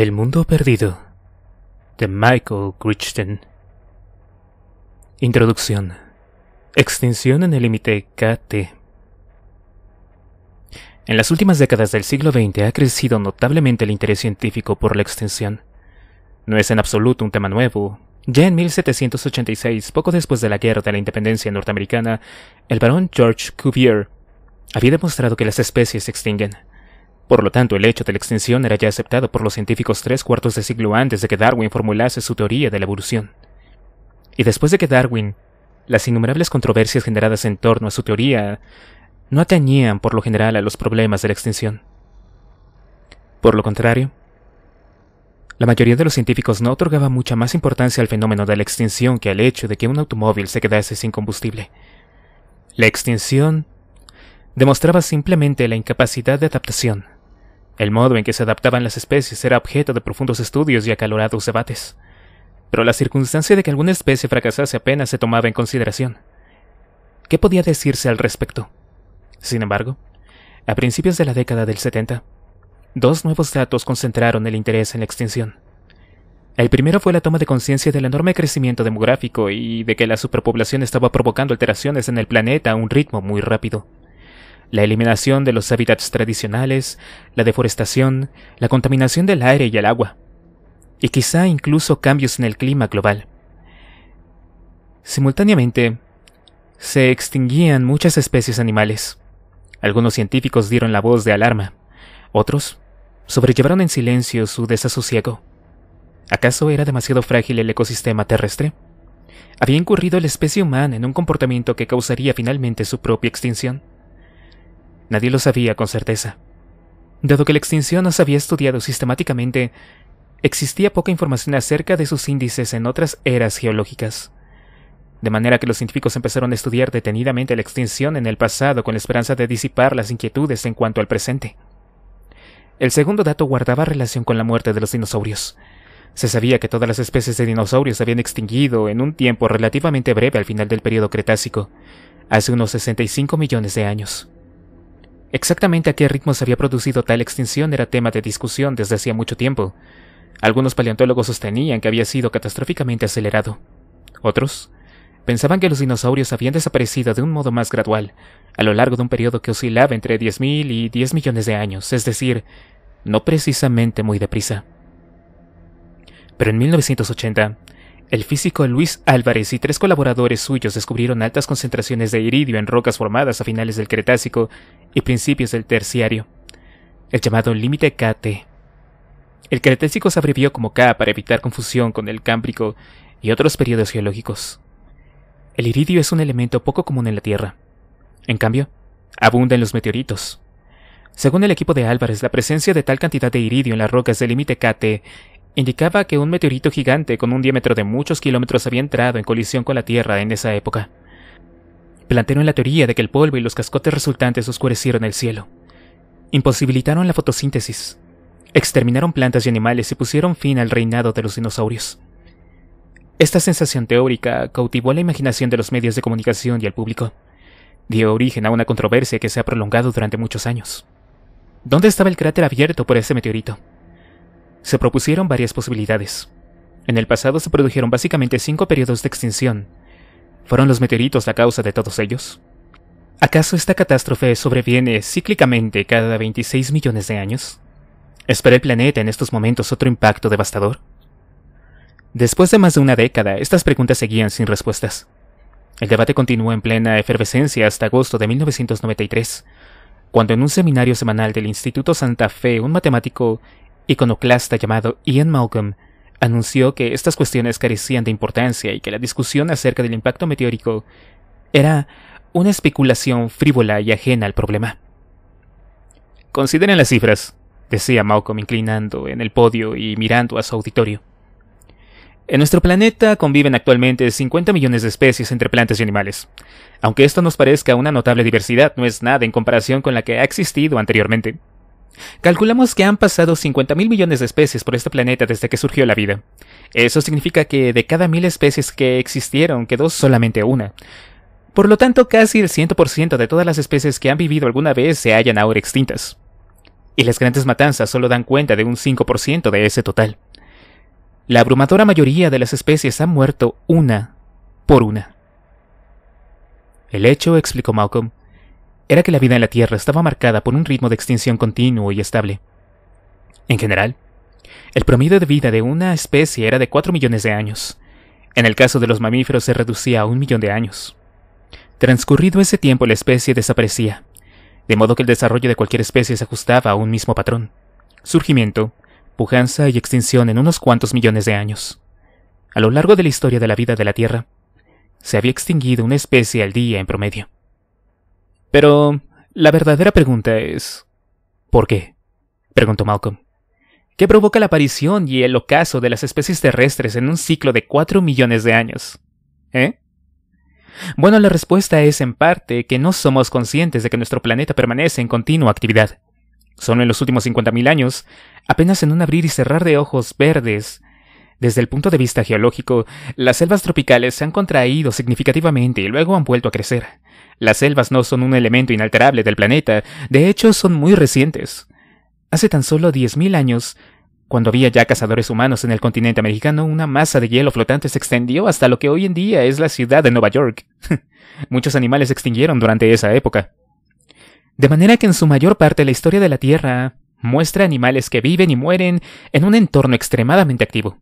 El mundo perdido de Michael Crichton. Introducción. Extinción en el límite KT. En las últimas décadas del siglo XX ha crecido notablemente el interés científico por la extinción. No es en absoluto un tema nuevo. Ya en 1786, poco después de la Guerra de la Independencia norteamericana, el barón George Cuvier había demostrado que las especies se extinguen. Por lo tanto, el hecho de la extinción era ya aceptado por los científicos tres cuartos de siglo antes de que Darwin formulase su teoría de la evolución. Y después de que Darwin, las innumerables controversias generadas en torno a su teoría no atañían por lo general a los problemas de la extinción. Por lo contrario, la mayoría de los científicos no otorgaba mucha más importancia al fenómeno de la extinción que al hecho de que un automóvil se quedase sin combustible. La extinción demostraba simplemente la incapacidad de adaptación el modo en que se adaptaban las especies era objeto de profundos estudios y acalorados debates, pero la circunstancia de que alguna especie fracasase apenas se tomaba en consideración. ¿Qué podía decirse al respecto? Sin embargo, a principios de la década del 70, dos nuevos datos concentraron el interés en la extinción. El primero fue la toma de conciencia del enorme crecimiento demográfico y de que la superpoblación estaba provocando alteraciones en el planeta a un ritmo muy rápido la eliminación de los hábitats tradicionales, la deforestación, la contaminación del aire y el agua, y quizá incluso cambios en el clima global. Simultáneamente, se extinguían muchas especies animales. Algunos científicos dieron la voz de alarma, otros sobrellevaron en silencio su desasosiego. ¿Acaso era demasiado frágil el ecosistema terrestre? ¿Había incurrido la especie humana en un comportamiento que causaría finalmente su propia extinción? Nadie lo sabía con certeza. Dado que la extinción no se había estudiado sistemáticamente, existía poca información acerca de sus índices en otras eras geológicas. De manera que los científicos empezaron a estudiar detenidamente la extinción en el pasado con la esperanza de disipar las inquietudes en cuanto al presente. El segundo dato guardaba relación con la muerte de los dinosaurios. Se sabía que todas las especies de dinosaurios se habían extinguido en un tiempo relativamente breve al final del período Cretácico, hace unos 65 millones de años. Exactamente a qué ritmo se había producido tal extinción era tema de discusión desde hacía mucho tiempo. Algunos paleontólogos sostenían que había sido catastróficamente acelerado. Otros pensaban que los dinosaurios habían desaparecido de un modo más gradual, a lo largo de un periodo que oscilaba entre 10.000 y 10 millones de años, es decir, no precisamente muy deprisa. Pero en 1980, el físico Luis Álvarez y tres colaboradores suyos descubrieron altas concentraciones de iridio en rocas formadas a finales del Cretácico y principios del Terciario, el llamado límite KT. El Cretácico se abrevió como K para evitar confusión con el Cámbrico y otros periodos geológicos. El iridio es un elemento poco común en la Tierra. En cambio, abunda en los meteoritos. Según el equipo de Álvarez, la presencia de tal cantidad de iridio en las rocas del límite KT indicaba que un meteorito gigante con un diámetro de muchos kilómetros había entrado en colisión con la Tierra en esa época. Plantearon la teoría de que el polvo y los cascotes resultantes oscurecieron el cielo, imposibilitaron la fotosíntesis, exterminaron plantas y animales y pusieron fin al reinado de los dinosaurios. Esta sensación teórica cautivó la imaginación de los medios de comunicación y al público. Dio origen a una controversia que se ha prolongado durante muchos años. ¿Dónde estaba el cráter abierto por ese meteorito? se propusieron varias posibilidades. En el pasado se produjeron básicamente cinco periodos de extinción. ¿Fueron los meteoritos la causa de todos ellos? ¿Acaso esta catástrofe sobreviene cíclicamente cada 26 millones de años? ¿Espera el planeta en estos momentos otro impacto devastador? Después de más de una década, estas preguntas seguían sin respuestas. El debate continuó en plena efervescencia hasta agosto de 1993, cuando en un seminario semanal del Instituto Santa Fe un matemático iconoclasta llamado Ian Malcolm, anunció que estas cuestiones carecían de importancia y que la discusión acerca del impacto meteórico era una especulación frívola y ajena al problema. Consideren las cifras, decía Malcolm inclinando en el podio y mirando a su auditorio. En nuestro planeta conviven actualmente 50 millones de especies entre plantas y animales. Aunque esto nos parezca una notable diversidad, no es nada en comparación con la que ha existido anteriormente. Calculamos que han pasado 50 mil millones de especies por este planeta desde que surgió la vida. Eso significa que de cada mil especies que existieron quedó solamente una. Por lo tanto, casi el 100% de todas las especies que han vivido alguna vez se hallan ahora extintas. Y las grandes matanzas solo dan cuenta de un 5% de ese total. La abrumadora mayoría de las especies han muerto una por una. El hecho, explicó Malcolm, era que la vida en la Tierra estaba marcada por un ritmo de extinción continuo y estable. En general, el promedio de vida de una especie era de 4 millones de años. En el caso de los mamíferos se reducía a un millón de años. Transcurrido ese tiempo la especie desaparecía, de modo que el desarrollo de cualquier especie se ajustaba a un mismo patrón. Surgimiento, pujanza y extinción en unos cuantos millones de años. A lo largo de la historia de la vida de la Tierra, se había extinguido una especie al día en promedio. Pero la verdadera pregunta es, ¿por qué? preguntó Malcolm. ¿Qué provoca la aparición y el ocaso de las especies terrestres en un ciclo de cuatro millones de años? ¿Eh? Bueno, la respuesta es en parte que no somos conscientes de que nuestro planeta permanece en continua actividad. Solo en los últimos 50.000 años, apenas en un abrir y cerrar de ojos verdes, desde el punto de vista geológico, las selvas tropicales se han contraído significativamente y luego han vuelto a crecer. Las selvas no son un elemento inalterable del planeta, de hecho son muy recientes. Hace tan solo 10.000 años, cuando había ya cazadores humanos en el continente americano, una masa de hielo flotante se extendió hasta lo que hoy en día es la ciudad de Nueva York. Muchos animales se extinguieron durante esa época. De manera que en su mayor parte la historia de la Tierra muestra animales que viven y mueren en un entorno extremadamente activo.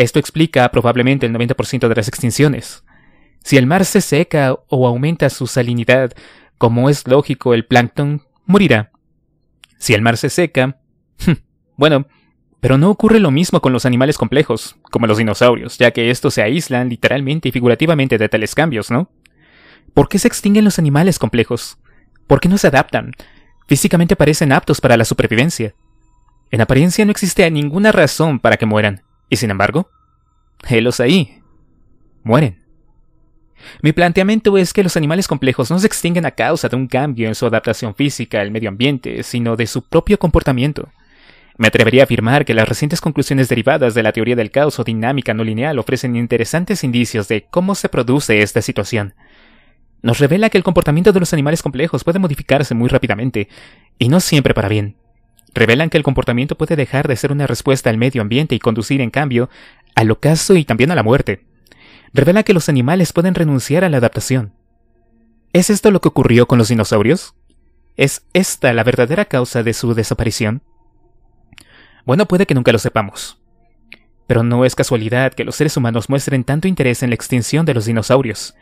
Esto explica probablemente el 90% de las extinciones. Si el mar se seca o aumenta su salinidad, como es lógico, el plancton morirá. Si el mar se seca, hmm, bueno, pero no ocurre lo mismo con los animales complejos, como los dinosaurios, ya que estos se aíslan literalmente y figurativamente de tales cambios, ¿no? ¿Por qué se extinguen los animales complejos? ¿Por qué no se adaptan? Físicamente parecen aptos para la supervivencia. En apariencia no existe ninguna razón para que mueran. Y sin embargo, helos ahí. Mueren. Mi planteamiento es que los animales complejos no se extinguen a causa de un cambio en su adaptación física al medio ambiente, sino de su propio comportamiento. Me atrevería a afirmar que las recientes conclusiones derivadas de la teoría del caos o dinámica no lineal ofrecen interesantes indicios de cómo se produce esta situación. Nos revela que el comportamiento de los animales complejos puede modificarse muy rápidamente, y no siempre para bien revelan que el comportamiento puede dejar de ser una respuesta al medio ambiente y conducir, en cambio, al ocaso y también a la muerte. Revela que los animales pueden renunciar a la adaptación. ¿Es esto lo que ocurrió con los dinosaurios? ¿Es esta la verdadera causa de su desaparición? Bueno, puede que nunca lo sepamos. Pero no es casualidad que los seres humanos muestren tanto interés en la extinción de los dinosaurios.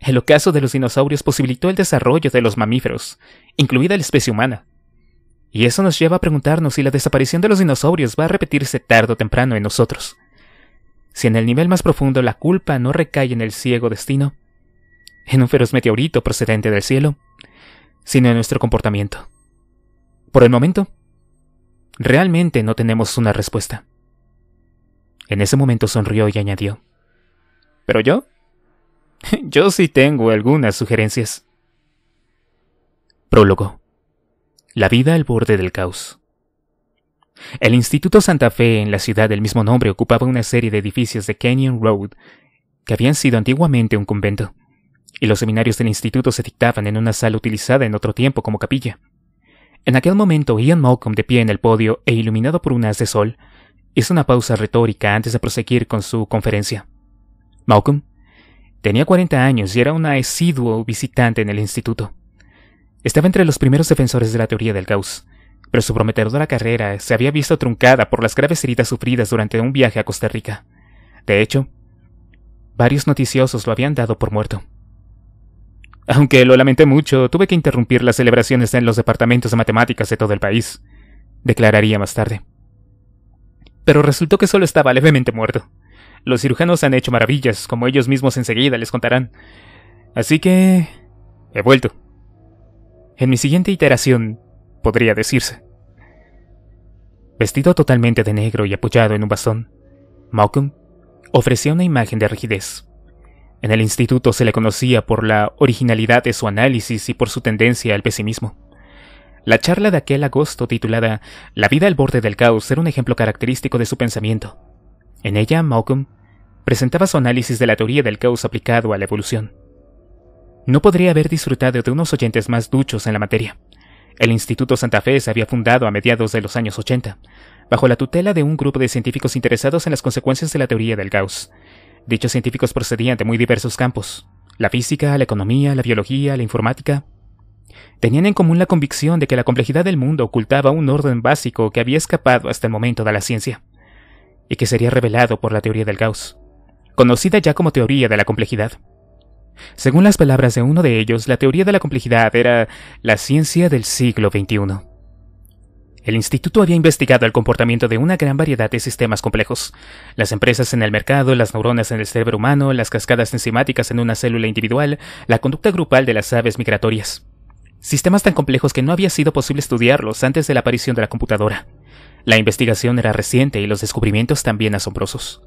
El ocaso de los dinosaurios posibilitó el desarrollo de los mamíferos, incluida la especie humana. Y eso nos lleva a preguntarnos si la desaparición de los dinosaurios va a repetirse tarde o temprano en nosotros. Si en el nivel más profundo la culpa no recae en el ciego destino, en un feroz meteorito procedente del cielo, sino en nuestro comportamiento. Por el momento, realmente no tenemos una respuesta. En ese momento sonrió y añadió, ¿Pero yo? Yo sí tengo algunas sugerencias. Prólogo. La vida al borde del caos. El Instituto Santa Fe en la ciudad del mismo nombre ocupaba una serie de edificios de Canyon Road que habían sido antiguamente un convento, y los seminarios del instituto se dictaban en una sala utilizada en otro tiempo como capilla. En aquel momento, Ian Malcolm, de pie en el podio e iluminado por un haz de sol, hizo una pausa retórica antes de proseguir con su conferencia. Malcolm tenía 40 años y era un asiduo visitante en el instituto. Estaba entre los primeros defensores de la teoría del caos, pero su prometedora carrera se había visto truncada por las graves heridas sufridas durante un viaje a Costa Rica. De hecho, varios noticiosos lo habían dado por muerto. Aunque lo lamenté mucho, tuve que interrumpir las celebraciones en los departamentos de matemáticas de todo el país, declararía más tarde. Pero resultó que solo estaba levemente muerto. Los cirujanos han hecho maravillas, como ellos mismos enseguida les contarán. Así que... he vuelto en mi siguiente iteración, podría decirse. Vestido totalmente de negro y apoyado en un bastón, Malcolm ofrecía una imagen de rigidez. En el instituto se le conocía por la originalidad de su análisis y por su tendencia al pesimismo. La charla de aquel agosto titulada La vida al borde del caos era un ejemplo característico de su pensamiento. En ella, Malcolm presentaba su análisis de la teoría del caos aplicado a la evolución no podría haber disfrutado de unos oyentes más duchos en la materia. El Instituto Santa Fe se había fundado a mediados de los años 80, bajo la tutela de un grupo de científicos interesados en las consecuencias de la teoría del Gauss. Dichos científicos procedían de muy diversos campos, la física, la economía, la biología, la informática. Tenían en común la convicción de que la complejidad del mundo ocultaba un orden básico que había escapado hasta el momento de la ciencia, y que sería revelado por la teoría del Gauss, conocida ya como teoría de la complejidad. Según las palabras de uno de ellos, la teoría de la complejidad era la ciencia del siglo XXI. El instituto había investigado el comportamiento de una gran variedad de sistemas complejos. Las empresas en el mercado, las neuronas en el cerebro humano, las cascadas enzimáticas en una célula individual, la conducta grupal de las aves migratorias. Sistemas tan complejos que no había sido posible estudiarlos antes de la aparición de la computadora. La investigación era reciente y los descubrimientos también asombrosos.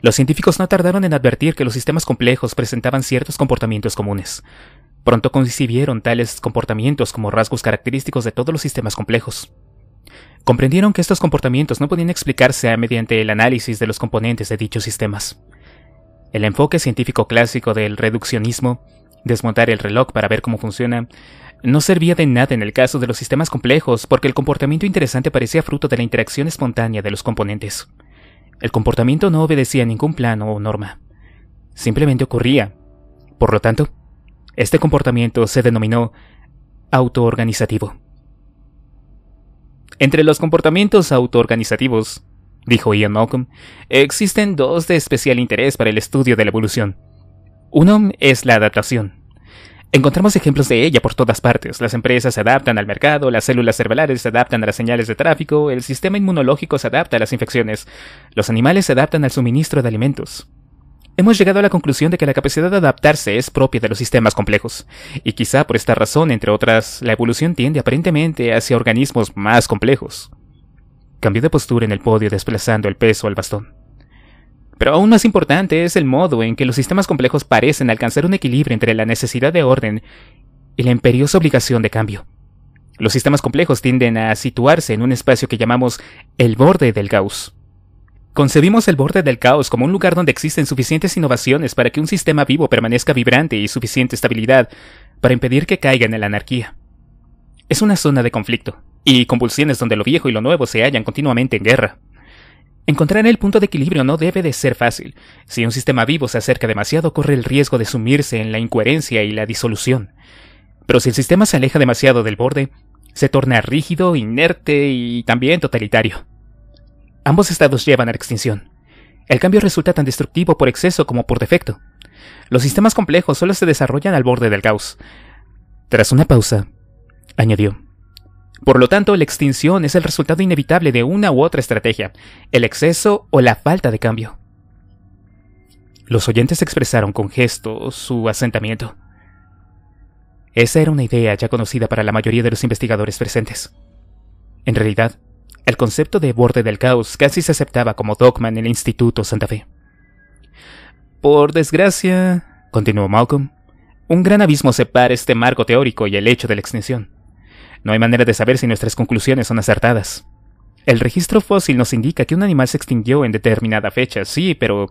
Los científicos no tardaron en advertir que los sistemas complejos presentaban ciertos comportamientos comunes. Pronto concibieron tales comportamientos como rasgos característicos de todos los sistemas complejos. Comprendieron que estos comportamientos no podían explicarse mediante el análisis de los componentes de dichos sistemas. El enfoque científico clásico del reduccionismo, desmontar el reloj para ver cómo funciona, no servía de nada en el caso de los sistemas complejos porque el comportamiento interesante parecía fruto de la interacción espontánea de los componentes. El comportamiento no obedecía ningún plano o norma. Simplemente ocurría. Por lo tanto, este comportamiento se denominó autoorganizativo. Entre los comportamientos autoorganizativos, dijo Ian Malcolm, existen dos de especial interés para el estudio de la evolución. Uno es la adaptación, Encontramos ejemplos de ella por todas partes. Las empresas se adaptan al mercado, las células cerebrales se adaptan a las señales de tráfico, el sistema inmunológico se adapta a las infecciones, los animales se adaptan al suministro de alimentos. Hemos llegado a la conclusión de que la capacidad de adaptarse es propia de los sistemas complejos, y quizá por esta razón, entre otras, la evolución tiende aparentemente hacia organismos más complejos. Cambió de postura en el podio desplazando el peso al bastón. Pero aún más importante es el modo en que los sistemas complejos parecen alcanzar un equilibrio entre la necesidad de orden y la imperiosa obligación de cambio. Los sistemas complejos tienden a situarse en un espacio que llamamos el borde del caos. Concebimos el borde del caos como un lugar donde existen suficientes innovaciones para que un sistema vivo permanezca vibrante y suficiente estabilidad para impedir que caiga en la anarquía. Es una zona de conflicto y convulsiones donde lo viejo y lo nuevo se hallan continuamente en guerra. Encontrar el punto de equilibrio no debe de ser fácil. Si un sistema vivo se acerca demasiado, corre el riesgo de sumirse en la incoherencia y la disolución. Pero si el sistema se aleja demasiado del borde, se torna rígido, inerte y también totalitario. Ambos estados llevan a la extinción. El cambio resulta tan destructivo por exceso como por defecto. Los sistemas complejos solo se desarrollan al borde del caos. Tras una pausa, añadió. Por lo tanto, la extinción es el resultado inevitable de una u otra estrategia, el exceso o la falta de cambio. Los oyentes expresaron con gesto su asentamiento. Esa era una idea ya conocida para la mayoría de los investigadores presentes. En realidad, el concepto de borde del caos casi se aceptaba como dogma en el Instituto Santa Fe. Por desgracia, continuó Malcolm, un gran abismo separa este marco teórico y el hecho de la extinción. No hay manera de saber si nuestras conclusiones son acertadas. El registro fósil nos indica que un animal se extinguió en determinada fecha, sí, pero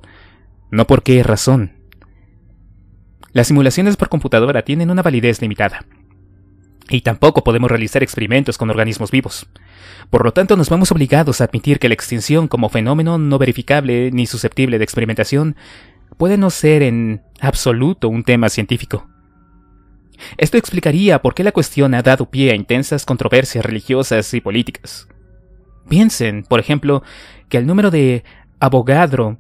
no por qué razón. Las simulaciones por computadora tienen una validez limitada. Y tampoco podemos realizar experimentos con organismos vivos. Por lo tanto, nos vamos obligados a admitir que la extinción como fenómeno no verificable ni susceptible de experimentación puede no ser en absoluto un tema científico. Esto explicaría por qué la cuestión ha dado pie a intensas controversias religiosas y políticas. Piensen, por ejemplo, que el número de abogadro,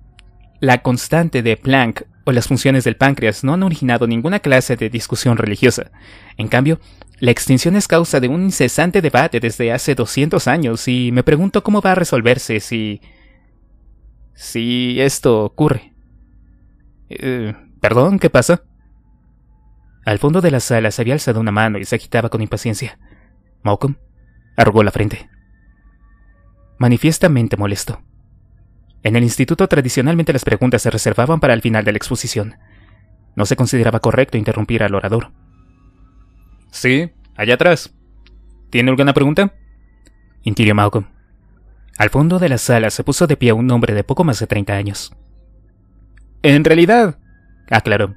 la constante de Planck o las funciones del páncreas no han originado ninguna clase de discusión religiosa. En cambio, la extinción es causa de un incesante debate desde hace 200 años y me pregunto cómo va a resolverse si... si esto ocurre. Eh, ¿Perdón? ¿Qué pasa? Al fondo de la sala se había alzado una mano y se agitaba con impaciencia. Malcolm arrugó la frente. Manifiestamente molesto. En el instituto tradicionalmente las preguntas se reservaban para el final de la exposición. No se consideraba correcto interrumpir al orador. Sí, allá atrás. ¿Tiene alguna pregunta? inquirió Malcolm. Al fondo de la sala se puso de pie un hombre de poco más de 30 años. En realidad, aclaró,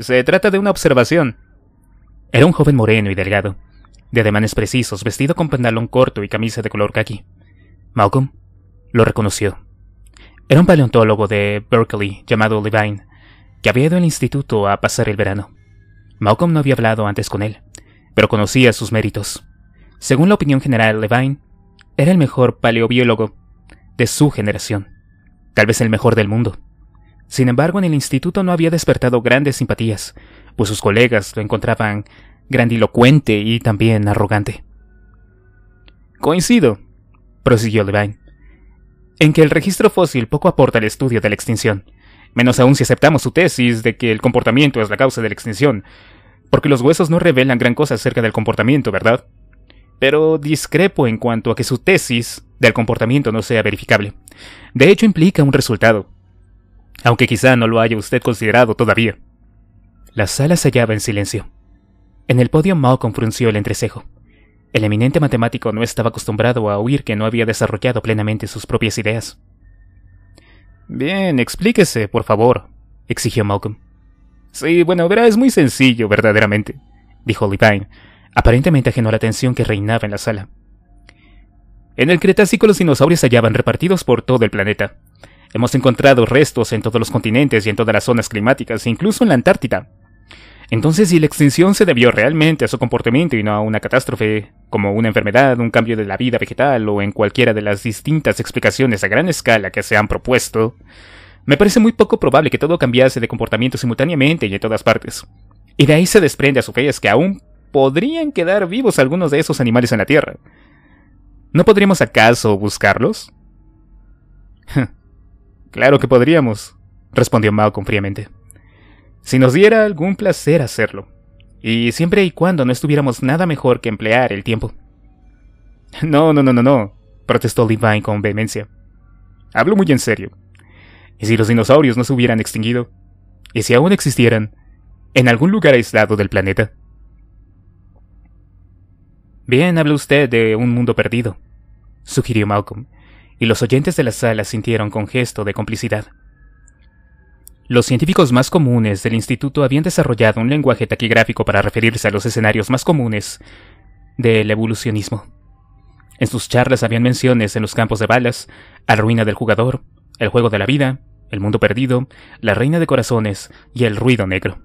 se trata de una observación. Era un joven moreno y delgado, de ademanes precisos, vestido con pantalón corto y camisa de color khaki. Malcolm lo reconoció. Era un paleontólogo de Berkeley llamado Levine, que había ido al instituto a pasar el verano. Malcolm no había hablado antes con él, pero conocía sus méritos. Según la opinión general, Levine era el mejor paleobiólogo de su generación, tal vez el mejor del mundo. Sin embargo, en el instituto no había despertado grandes simpatías, pues sus colegas lo encontraban grandilocuente y también arrogante. Coincido, prosiguió Levine, en que el registro fósil poco aporta al estudio de la extinción, menos aún si aceptamos su tesis de que el comportamiento es la causa de la extinción, porque los huesos no revelan gran cosa acerca del comportamiento, ¿verdad? Pero discrepo en cuanto a que su tesis del comportamiento no sea verificable. De hecho, implica un resultado, aunque quizá no lo haya usted considerado todavía. La sala se hallaba en silencio. En el podio Malcolm frunció el entrecejo. El eminente matemático no estaba acostumbrado a oír que no había desarrollado plenamente sus propias ideas. Bien, explíquese, por favor, exigió Malcolm. Sí, bueno, verá, es muy sencillo, verdaderamente, dijo Levine, aparentemente ajeno a la tensión que reinaba en la sala. En el Cretácico los dinosaurios se hallaban repartidos por todo el planeta, Hemos encontrado restos en todos los continentes y en todas las zonas climáticas, incluso en la Antártida. Entonces, si la extinción se debió realmente a su comportamiento y no a una catástrofe, como una enfermedad, un cambio de la vida vegetal o en cualquiera de las distintas explicaciones a gran escala que se han propuesto, me parece muy poco probable que todo cambiase de comportamiento simultáneamente y en todas partes. Y de ahí se desprende a su es que aún podrían quedar vivos algunos de esos animales en la Tierra. ¿No podríamos acaso buscarlos? Claro que podríamos, respondió Malcolm fríamente. Si nos diera algún placer hacerlo, y siempre y cuando no estuviéramos nada mejor que emplear el tiempo. No, no, no, no, no, protestó Levine con vehemencia. Hablo muy en serio. ¿Y si los dinosaurios no se hubieran extinguido? ¿Y si aún existieran? ¿En algún lugar aislado del planeta? Bien habla usted de un mundo perdido, sugirió Malcolm, y los oyentes de la sala sintieron con gesto de complicidad. Los científicos más comunes del instituto habían desarrollado un lenguaje taquigráfico para referirse a los escenarios más comunes del evolucionismo. En sus charlas habían menciones en los campos de balas, a la ruina del jugador, el juego de la vida, el mundo perdido, la reina de corazones y el ruido negro.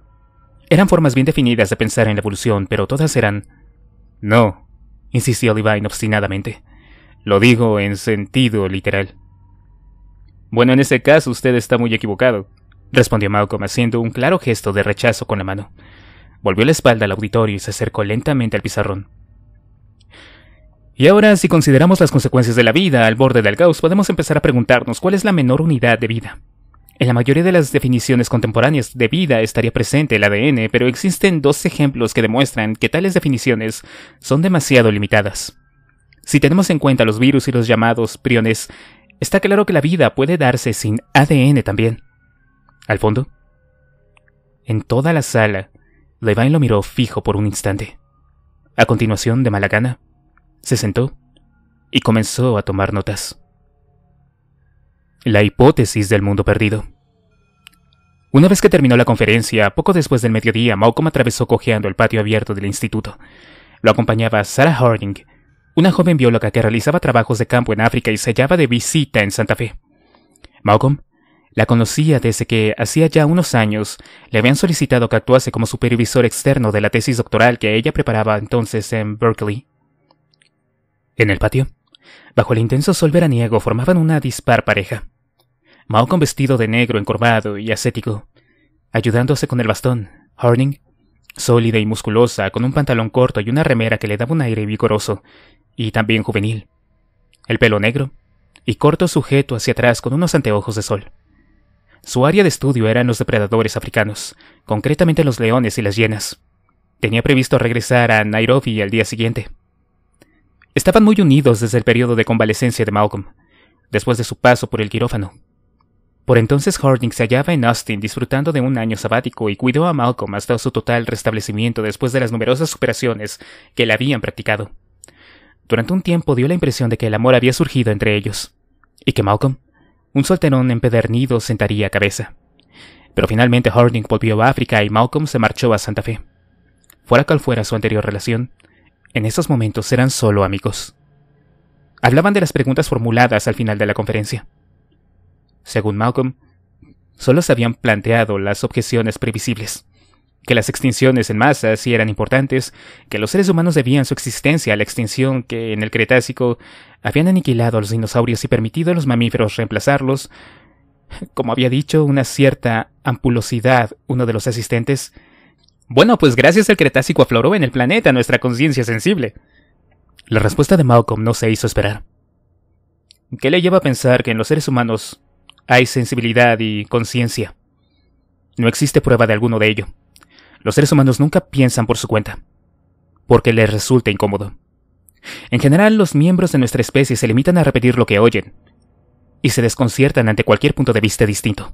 Eran formas bien definidas de pensar en la evolución, pero todas eran... No, insistió Divine obstinadamente. Lo digo en sentido literal. Bueno, en ese caso usted está muy equivocado, respondió Malcolm haciendo un claro gesto de rechazo con la mano. Volvió la espalda al auditorio y se acercó lentamente al pizarrón. Y ahora, si consideramos las consecuencias de la vida al borde del caos, podemos empezar a preguntarnos cuál es la menor unidad de vida. En la mayoría de las definiciones contemporáneas de vida estaría presente el ADN, pero existen dos ejemplos que demuestran que tales definiciones son demasiado limitadas. Si tenemos en cuenta los virus y los llamados priones, está claro que la vida puede darse sin ADN también. Al fondo. En toda la sala, Levine lo miró fijo por un instante. A continuación, de mala gana, se sentó y comenzó a tomar notas. La hipótesis del mundo perdido. Una vez que terminó la conferencia, poco después del mediodía, Malcolm atravesó cojeando el patio abierto del instituto. Lo acompañaba Sarah Harding, una joven bióloga que realizaba trabajos de campo en África y se hallaba de visita en Santa Fe. Malcolm la conocía desde que, hacía ya unos años, le habían solicitado que actuase como supervisor externo de la tesis doctoral que ella preparaba entonces en Berkeley. En el patio, bajo el intenso sol veraniego, formaban una dispar pareja. Malcolm vestido de negro encorvado y ascético, ayudándose con el bastón, Harding, sólida y musculosa, con un pantalón corto y una remera que le daba un aire vigoroso, y también juvenil. El pelo negro y corto sujeto hacia atrás con unos anteojos de sol. Su área de estudio eran los depredadores africanos, concretamente los leones y las hienas. Tenía previsto regresar a Nairobi al día siguiente. Estaban muy unidos desde el periodo de convalecencia de Malcolm, después de su paso por el quirófano. Por entonces Harding se hallaba en Austin disfrutando de un año sabático y cuidó a Malcolm hasta su total restablecimiento después de las numerosas operaciones que le habían practicado. Durante un tiempo dio la impresión de que el amor había surgido entre ellos, y que Malcolm, un solterón empedernido, sentaría cabeza. Pero finalmente Harding volvió a África y Malcolm se marchó a Santa Fe. Fuera cual fuera su anterior relación, en esos momentos eran solo amigos. Hablaban de las preguntas formuladas al final de la conferencia. Según Malcolm, solo se habían planteado las objeciones previsibles que las extinciones en masa sí eran importantes, que los seres humanos debían su existencia a la extinción que en el Cretácico habían aniquilado a los dinosaurios y permitido a los mamíferos reemplazarlos. Como había dicho, una cierta ampulosidad uno de los asistentes. Bueno, pues gracias al Cretácico afloró en el planeta nuestra conciencia sensible. La respuesta de Malcolm no se hizo esperar. ¿Qué le lleva a pensar que en los seres humanos hay sensibilidad y conciencia? No existe prueba de alguno de ello. Los seres humanos nunca piensan por su cuenta, porque les resulta incómodo. En general, los miembros de nuestra especie se limitan a repetir lo que oyen, y se desconciertan ante cualquier punto de vista distinto.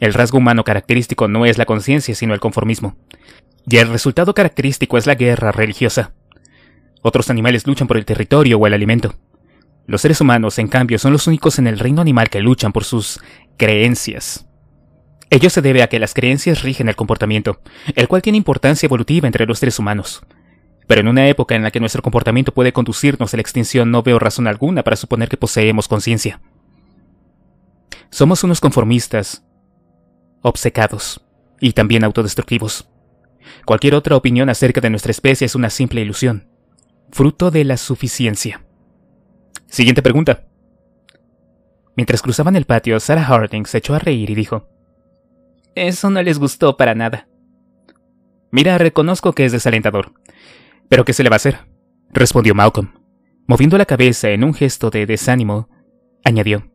El rasgo humano característico no es la conciencia, sino el conformismo. Y el resultado característico es la guerra religiosa. Otros animales luchan por el territorio o el alimento. Los seres humanos, en cambio, son los únicos en el reino animal que luchan por sus creencias. Ello se debe a que las creencias rigen el comportamiento, el cual tiene importancia evolutiva entre los seres humanos. Pero en una época en la que nuestro comportamiento puede conducirnos a la extinción no veo razón alguna para suponer que poseemos conciencia. Somos unos conformistas, obcecados y también autodestructivos. Cualquier otra opinión acerca de nuestra especie es una simple ilusión, fruto de la suficiencia. Siguiente pregunta. Mientras cruzaban el patio, Sarah Harding se echó a reír y dijo, eso no les gustó para nada. Mira, reconozco que es desalentador. Pero ¿qué se le va a hacer? respondió Malcolm. Moviendo la cabeza en un gesto de desánimo, añadió.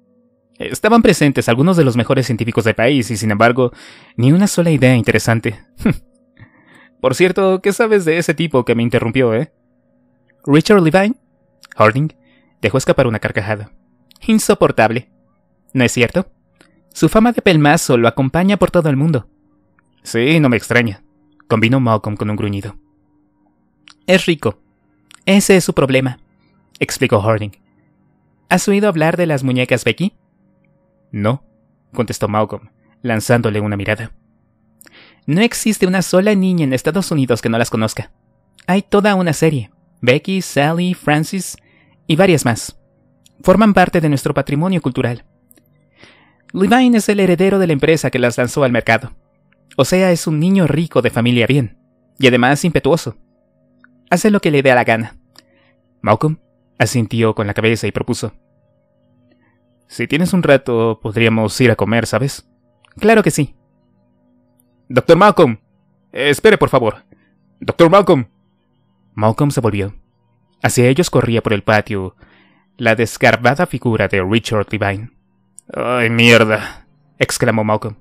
Estaban presentes algunos de los mejores científicos del país y sin embargo, ni una sola idea interesante. Por cierto, ¿qué sabes de ese tipo que me interrumpió, eh? Richard Levine? Harding dejó escapar una carcajada. Insoportable. ¿No es cierto? Su fama de pelmazo lo acompaña por todo el mundo. Sí, no me extraña, combinó Malcolm con un gruñido. Es rico. Ese es su problema, explicó Harding. ¿Has oído hablar de las muñecas Becky? No, contestó Malcolm, lanzándole una mirada. No existe una sola niña en Estados Unidos que no las conozca. Hay toda una serie. Becky, Sally, Francis y varias más. Forman parte de nuestro patrimonio cultural. Levine es el heredero de la empresa que las lanzó al mercado. O sea, es un niño rico de familia bien, y además impetuoso. Hace lo que le dé a la gana. Malcolm asintió con la cabeza y propuso. Si tienes un rato, podríamos ir a comer, ¿sabes? Claro que sí. Doctor Malcolm. espere, por favor. Doctor Malcolm. Malcolm se volvió. Hacia ellos corría por el patio la desgarbada figura de Richard Levine. ¡Ay, mierda! exclamó Malcolm.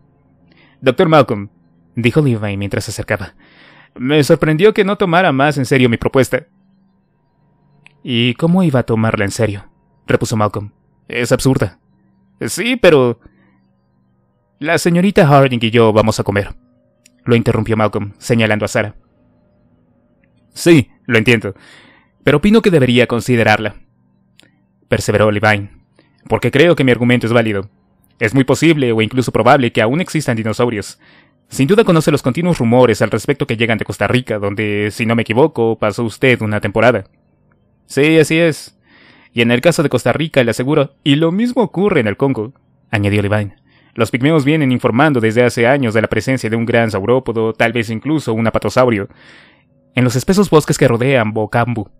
Doctor Malcolm, dijo Levi mientras se acercaba, me sorprendió que no tomara más en serio mi propuesta. ¿Y cómo iba a tomarla en serio? repuso Malcolm. Es absurda. Sí, pero... La señorita Harding y yo vamos a comer, lo interrumpió Malcolm, señalando a Sara. Sí, lo entiendo, pero opino que debería considerarla, perseveró Levine porque creo que mi argumento es válido. Es muy posible o incluso probable que aún existan dinosaurios. Sin duda conoce los continuos rumores al respecto que llegan de Costa Rica, donde, si no me equivoco, pasó usted una temporada. Sí, así es. Y en el caso de Costa Rica, le aseguro, y lo mismo ocurre en el Congo, añadió Levine. Los pigmeos vienen informando desde hace años de la presencia de un gran saurópodo, tal vez incluso un apatosaurio, en los espesos bosques que rodean Bocambu.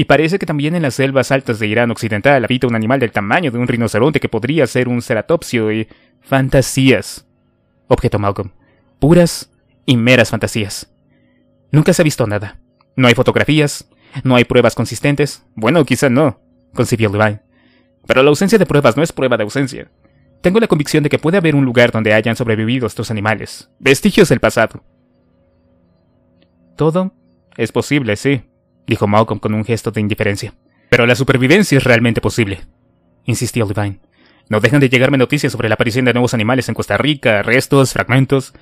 Y parece que también en las selvas altas de Irán occidental habita un animal del tamaño de un rinoceronte que podría ser un ceratopsio y eh, fantasías. Objeto Malcolm. Puras y meras fantasías. Nunca se ha visto nada. No hay fotografías, no hay pruebas consistentes. Bueno, quizá no, concibió Levine. Pero la ausencia de pruebas no es prueba de ausencia. Tengo la convicción de que puede haber un lugar donde hayan sobrevivido estos animales, vestigios del pasado. Todo es posible, sí, dijo Malcolm con un gesto de indiferencia. Pero la supervivencia es realmente posible, insistió Levine. No dejan de llegarme noticias sobre la aparición de nuevos animales en Costa Rica, restos, fragmentos.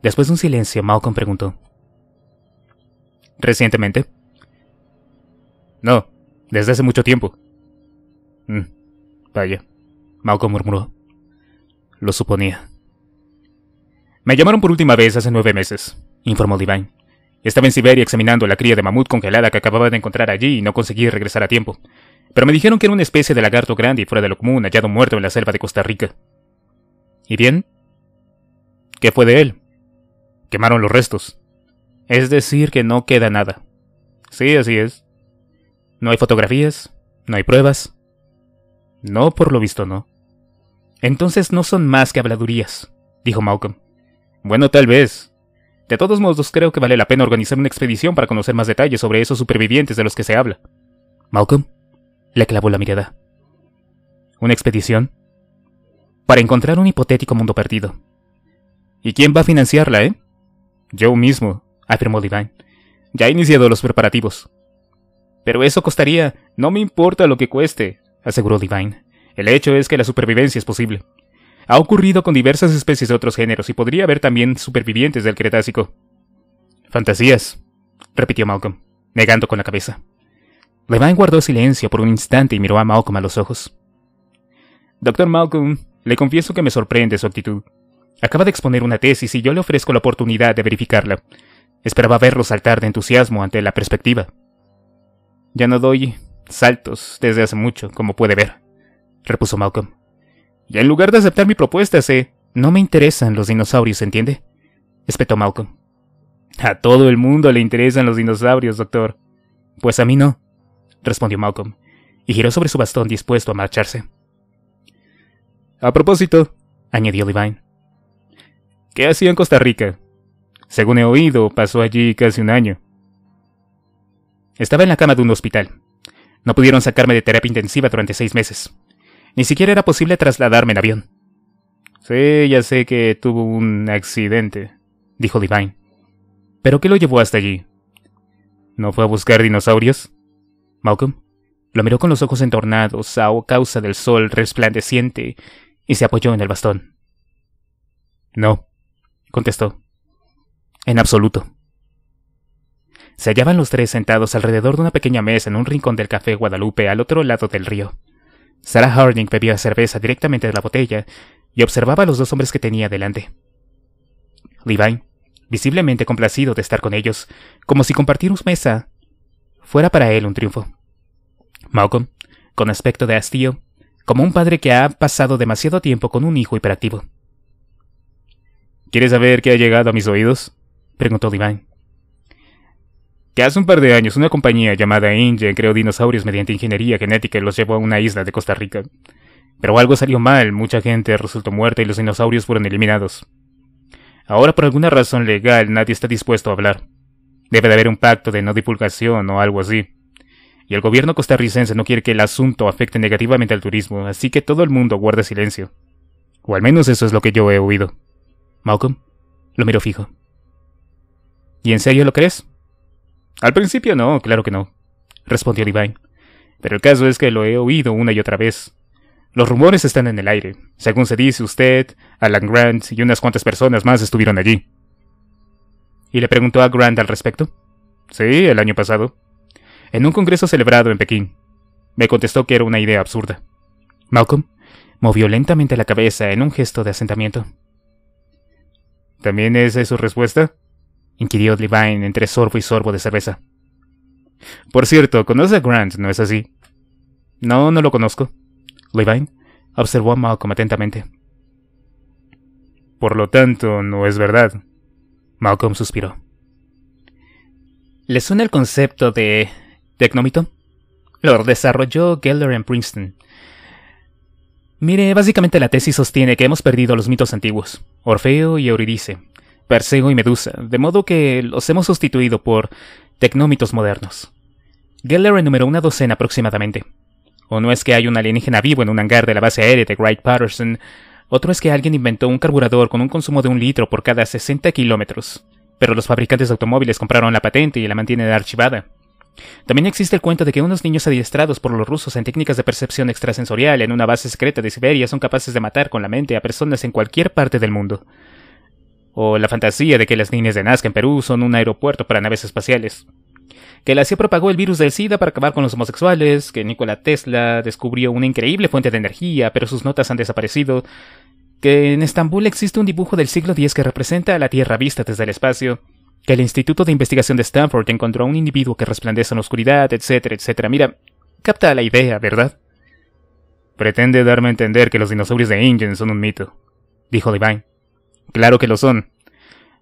Después de un silencio, Malcolm preguntó. ¿Recientemente? No, desde hace mucho tiempo. Mm, vaya, Malcolm murmuró. Lo suponía. Me llamaron por última vez hace nueve meses, informó Divine. Estaba en Siberia examinando la cría de mamut congelada que acababa de encontrar allí y no conseguí regresar a tiempo. Pero me dijeron que era una especie de lagarto grande y fuera de lo común hallado muerto en la selva de Costa Rica. ¿Y bien? ¿Qué fue de él? Quemaron los restos. Es decir, que no queda nada. Sí, así es. No hay fotografías, no hay pruebas. No, por lo visto no. Entonces no son más que habladurías, dijo Malcolm. Bueno, tal vez, de todos modos, creo que vale la pena organizar una expedición para conocer más detalles sobre esos supervivientes de los que se habla. Malcolm le clavó la mirada. ¿Una expedición? Para encontrar un hipotético mundo perdido. ¿Y quién va a financiarla, eh? Yo mismo, afirmó Divine. Ya he iniciado los preparativos. Pero eso costaría. No me importa lo que cueste, aseguró Divine. El hecho es que la supervivencia es posible. Ha ocurrido con diversas especies de otros géneros y podría haber también supervivientes del Cretácico. Fantasías, repitió Malcolm, negando con la cabeza. Levine guardó silencio por un instante y miró a Malcolm a los ojos. Doctor Malcolm, le confieso que me sorprende su actitud. Acaba de exponer una tesis y yo le ofrezco la oportunidad de verificarla. Esperaba verlo saltar de entusiasmo ante la perspectiva. Ya no doy saltos desde hace mucho, como puede ver, repuso Malcolm. Y en lugar de aceptar mi propuesta, sé... No me interesan los dinosaurios, ¿entiende? Espetó Malcolm. A todo el mundo le interesan los dinosaurios, doctor. Pues a mí no, respondió Malcolm, y giró sobre su bastón dispuesto a marcharse. A propósito, añadió Levine. ¿Qué hacía en Costa Rica? Según he oído, pasó allí casi un año. Estaba en la cama de un hospital. No pudieron sacarme de terapia intensiva durante seis meses. Ni siquiera era posible trasladarme en avión. Sí, ya sé que tuvo un accidente, dijo Divine. ¿Pero qué lo llevó hasta allí? ¿No fue a buscar dinosaurios? Malcolm lo miró con los ojos entornados a causa del sol resplandeciente y se apoyó en el bastón. No, contestó. En absoluto. Se hallaban los tres sentados alrededor de una pequeña mesa en un rincón del café Guadalupe al otro lado del río. Sarah Harding bebía cerveza directamente de la botella y observaba a los dos hombres que tenía delante. Levine, visiblemente complacido de estar con ellos, como si compartir su mesa fuera para él un triunfo. Malcolm, con aspecto de hastío, como un padre que ha pasado demasiado tiempo con un hijo hiperactivo. ¿Quieres saber qué ha llegado a mis oídos? preguntó Levine— que hace un par de años una compañía llamada InGen creó dinosaurios mediante ingeniería genética y los llevó a una isla de Costa Rica. Pero algo salió mal, mucha gente resultó muerta y los dinosaurios fueron eliminados. Ahora por alguna razón legal nadie está dispuesto a hablar. Debe de haber un pacto de no divulgación o algo así. Y el gobierno costarricense no quiere que el asunto afecte negativamente al turismo, así que todo el mundo guarda silencio. O al menos eso es lo que yo he oído. Malcolm lo miro fijo. ¿Y en serio lo crees? Al principio no, claro que no, respondió Divine. Pero el caso es que lo he oído una y otra vez. Los rumores están en el aire. Según se dice, usted, Alan Grant y unas cuantas personas más estuvieron allí. ¿Y le preguntó a Grant al respecto? Sí, el año pasado. En un congreso celebrado en Pekín. Me contestó que era una idea absurda. Malcolm movió lentamente la cabeza en un gesto de asentamiento. ¿También esa es su respuesta? inquirió Levine entre sorbo y sorbo de cerveza. Por cierto, ¿conoce a Grant, no es así? No, no lo conozco. Levine observó a Malcolm atentamente. Por lo tanto, no es verdad. Malcolm suspiró. ¿Le suena el concepto de tecnómito? Lo desarrolló Geller en Princeton. Mire, básicamente la tesis sostiene que hemos perdido los mitos antiguos, Orfeo y Euridice. Perseo y Medusa, de modo que los hemos sustituido por tecnómitos modernos. Geller enumeró una docena aproximadamente. O no es que hay un alienígena vivo en un hangar de la base aérea de Wright Patterson, otro es que alguien inventó un carburador con un consumo de un litro por cada 60 kilómetros, pero los fabricantes de automóviles compraron la patente y la mantienen archivada. También existe el cuento de que unos niños adiestrados por los rusos en técnicas de percepción extrasensorial en una base secreta de Siberia son capaces de matar con la mente a personas en cualquier parte del mundo o la fantasía de que las líneas de Nazca en Perú son un aeropuerto para naves espaciales. Que la CIA propagó el virus del SIDA para acabar con los homosexuales, que Nikola Tesla descubrió una increíble fuente de energía, pero sus notas han desaparecido, que en Estambul existe un dibujo del siglo X que representa a la Tierra vista desde el espacio, que el Instituto de Investigación de Stanford encontró a un individuo que resplandece en la oscuridad, etcétera, etcétera. Mira, capta la idea, ¿verdad? Pretende darme a entender que los dinosaurios de Ingen son un mito, dijo Divine. Claro que lo son.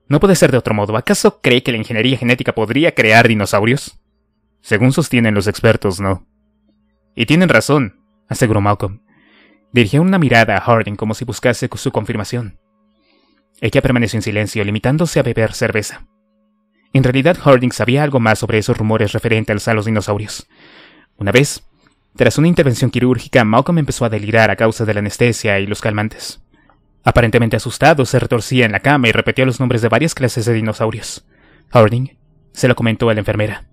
No puede ser de otro modo. ¿Acaso cree que la ingeniería genética podría crear dinosaurios? Según sostienen los expertos, no. Y tienen razón, aseguró Malcolm. Dirigió una mirada a Harding como si buscase su confirmación. Ella permaneció en silencio, limitándose a beber cerveza. En realidad, Harding sabía algo más sobre esos rumores referentes a los dinosaurios. Una vez, tras una intervención quirúrgica, Malcolm empezó a delirar a causa de la anestesia y los calmantes. Aparentemente asustado, se retorcía en la cama y repetía los nombres de varias clases de dinosaurios. Harding se lo comentó a la enfermera,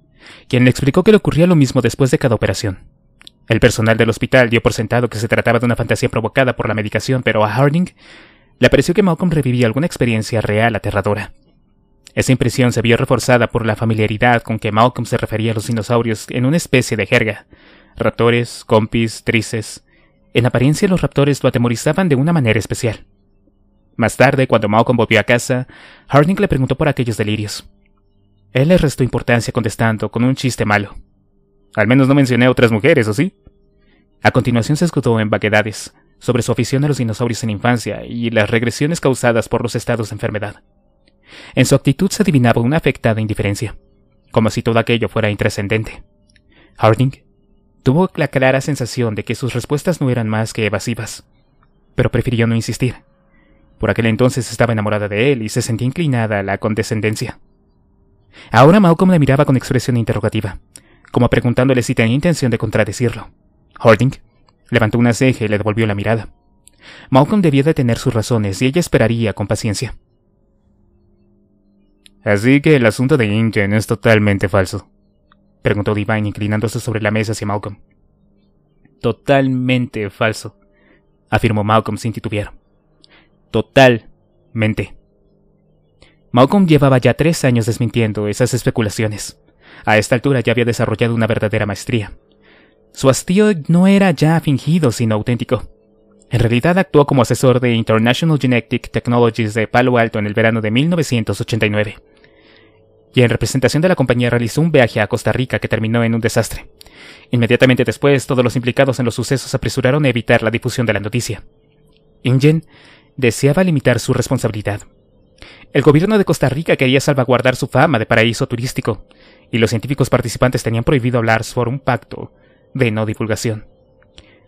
quien le explicó que le ocurría lo mismo después de cada operación. El personal del hospital dio por sentado que se trataba de una fantasía provocada por la medicación, pero a Harding le pareció que Malcolm revivía alguna experiencia real aterradora. Esa impresión se vio reforzada por la familiaridad con que Malcolm se refería a los dinosaurios en una especie de jerga. Raptores, compis, trices. En apariencia los raptores lo atemorizaban de una manera especial. Más tarde, cuando Malcolm volvió a casa, Harding le preguntó por aquellos delirios. Él le restó importancia contestando con un chiste malo. Al menos no mencioné a otras mujeres, ¿o sí? A continuación se escudó en vaguedades sobre su afición a los dinosaurios en infancia y las regresiones causadas por los estados de enfermedad. En su actitud se adivinaba una afectada indiferencia, como si todo aquello fuera intrascendente. Harding tuvo la clara sensación de que sus respuestas no eran más que evasivas, pero prefirió no insistir por aquel entonces estaba enamorada de él y se sentía inclinada a la condescendencia. Ahora Malcolm la miraba con expresión interrogativa, como preguntándole si tenía intención de contradecirlo. Harding levantó una ceja y le devolvió la mirada. Malcolm debía de tener sus razones y ella esperaría con paciencia. Así que el asunto de Ingen es totalmente falso, preguntó Divine inclinándose sobre la mesa hacia Malcolm. Totalmente falso, afirmó Malcolm sin titubear. Totalmente. Malcolm llevaba ya tres años desmintiendo esas especulaciones. A esta altura ya había desarrollado una verdadera maestría. Su hastío no era ya fingido, sino auténtico. En realidad actuó como asesor de International Genetic Technologies de Palo Alto en el verano de 1989. Y en representación de la compañía realizó un viaje a Costa Rica que terminó en un desastre. Inmediatamente después, todos los implicados en los sucesos apresuraron a evitar la difusión de la noticia. Ingen deseaba limitar su responsabilidad. El gobierno de Costa Rica quería salvaguardar su fama de paraíso turístico, y los científicos participantes tenían prohibido hablar sobre un pacto de no divulgación,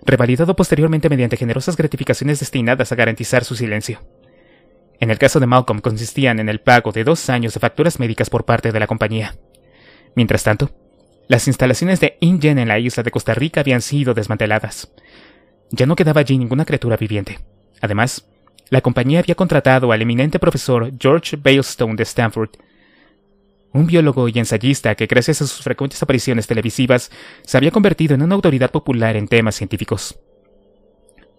revalidado posteriormente mediante generosas gratificaciones destinadas a garantizar su silencio. En el caso de Malcolm consistían en el pago de dos años de facturas médicas por parte de la compañía. Mientras tanto, las instalaciones de InGen en la isla de Costa Rica habían sido desmanteladas. Ya no quedaba allí ninguna criatura viviente. Además, la compañía había contratado al eminente profesor George Bailstone de Stanford, un biólogo y ensayista que gracias a sus frecuentes apariciones televisivas se había convertido en una autoridad popular en temas científicos.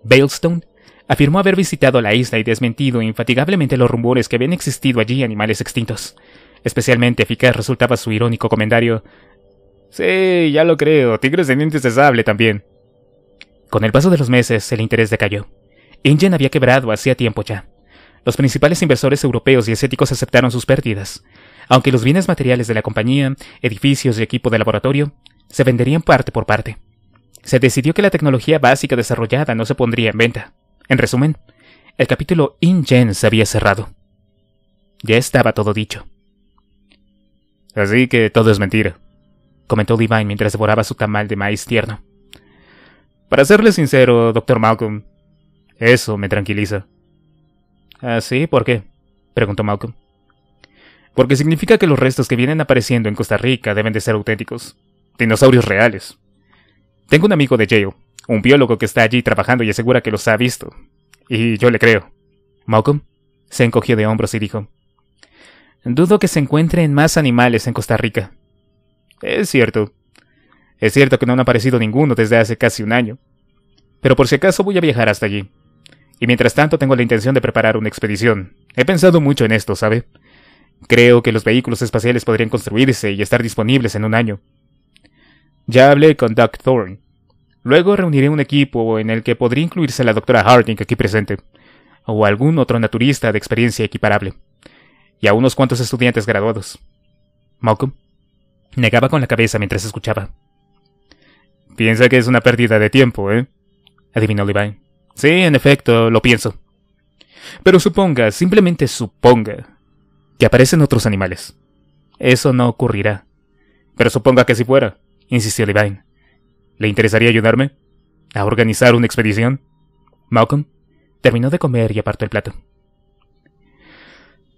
Bailstone afirmó haber visitado la isla y desmentido infatigablemente los rumores que habían existido allí animales extintos. Especialmente eficaz resultaba su irónico comentario. Sí, ya lo creo, tigres en dientes también. Con el paso de los meses, el interés decayó. InGen había quebrado hacía tiempo ya. Los principales inversores europeos y asiáticos aceptaron sus pérdidas, aunque los bienes materiales de la compañía, edificios y equipo de laboratorio, se venderían parte por parte. Se decidió que la tecnología básica desarrollada no se pondría en venta. En resumen, el capítulo InGen se había cerrado. Ya estaba todo dicho. Así que todo es mentira, comentó Divine mientras devoraba su tamal de maíz tierno. Para serle sincero, doctor Malcolm, eso me tranquiliza. ¿Ah, sí? ¿Por qué? preguntó Malcolm. Porque significa que los restos que vienen apareciendo en Costa Rica deben de ser auténticos. Dinosaurios reales. Tengo un amigo de Yale, un biólogo que está allí trabajando y asegura que los ha visto. Y yo le creo. Malcolm se encogió de hombros y dijo, Dudo que se encuentren más animales en Costa Rica. Es cierto. Es cierto que no han aparecido ninguno desde hace casi un año. Pero por si acaso voy a viajar hasta allí. Y mientras tanto tengo la intención de preparar una expedición. He pensado mucho en esto, ¿sabe? Creo que los vehículos espaciales podrían construirse y estar disponibles en un año. Ya hablé con Doug Thorne. Luego reuniré un equipo en el que podría incluirse la doctora Harding aquí presente, o algún otro naturista de experiencia equiparable, y a unos cuantos estudiantes graduados. Malcolm negaba con la cabeza mientras escuchaba. Piensa que es una pérdida de tiempo, ¿eh? adivinó Levine. Sí, en efecto, lo pienso. Pero suponga, simplemente suponga, que aparecen otros animales. Eso no ocurrirá. Pero suponga que si fuera, insistió Levine. ¿Le interesaría ayudarme? ¿A organizar una expedición? Malcolm terminó de comer y apartó el plato.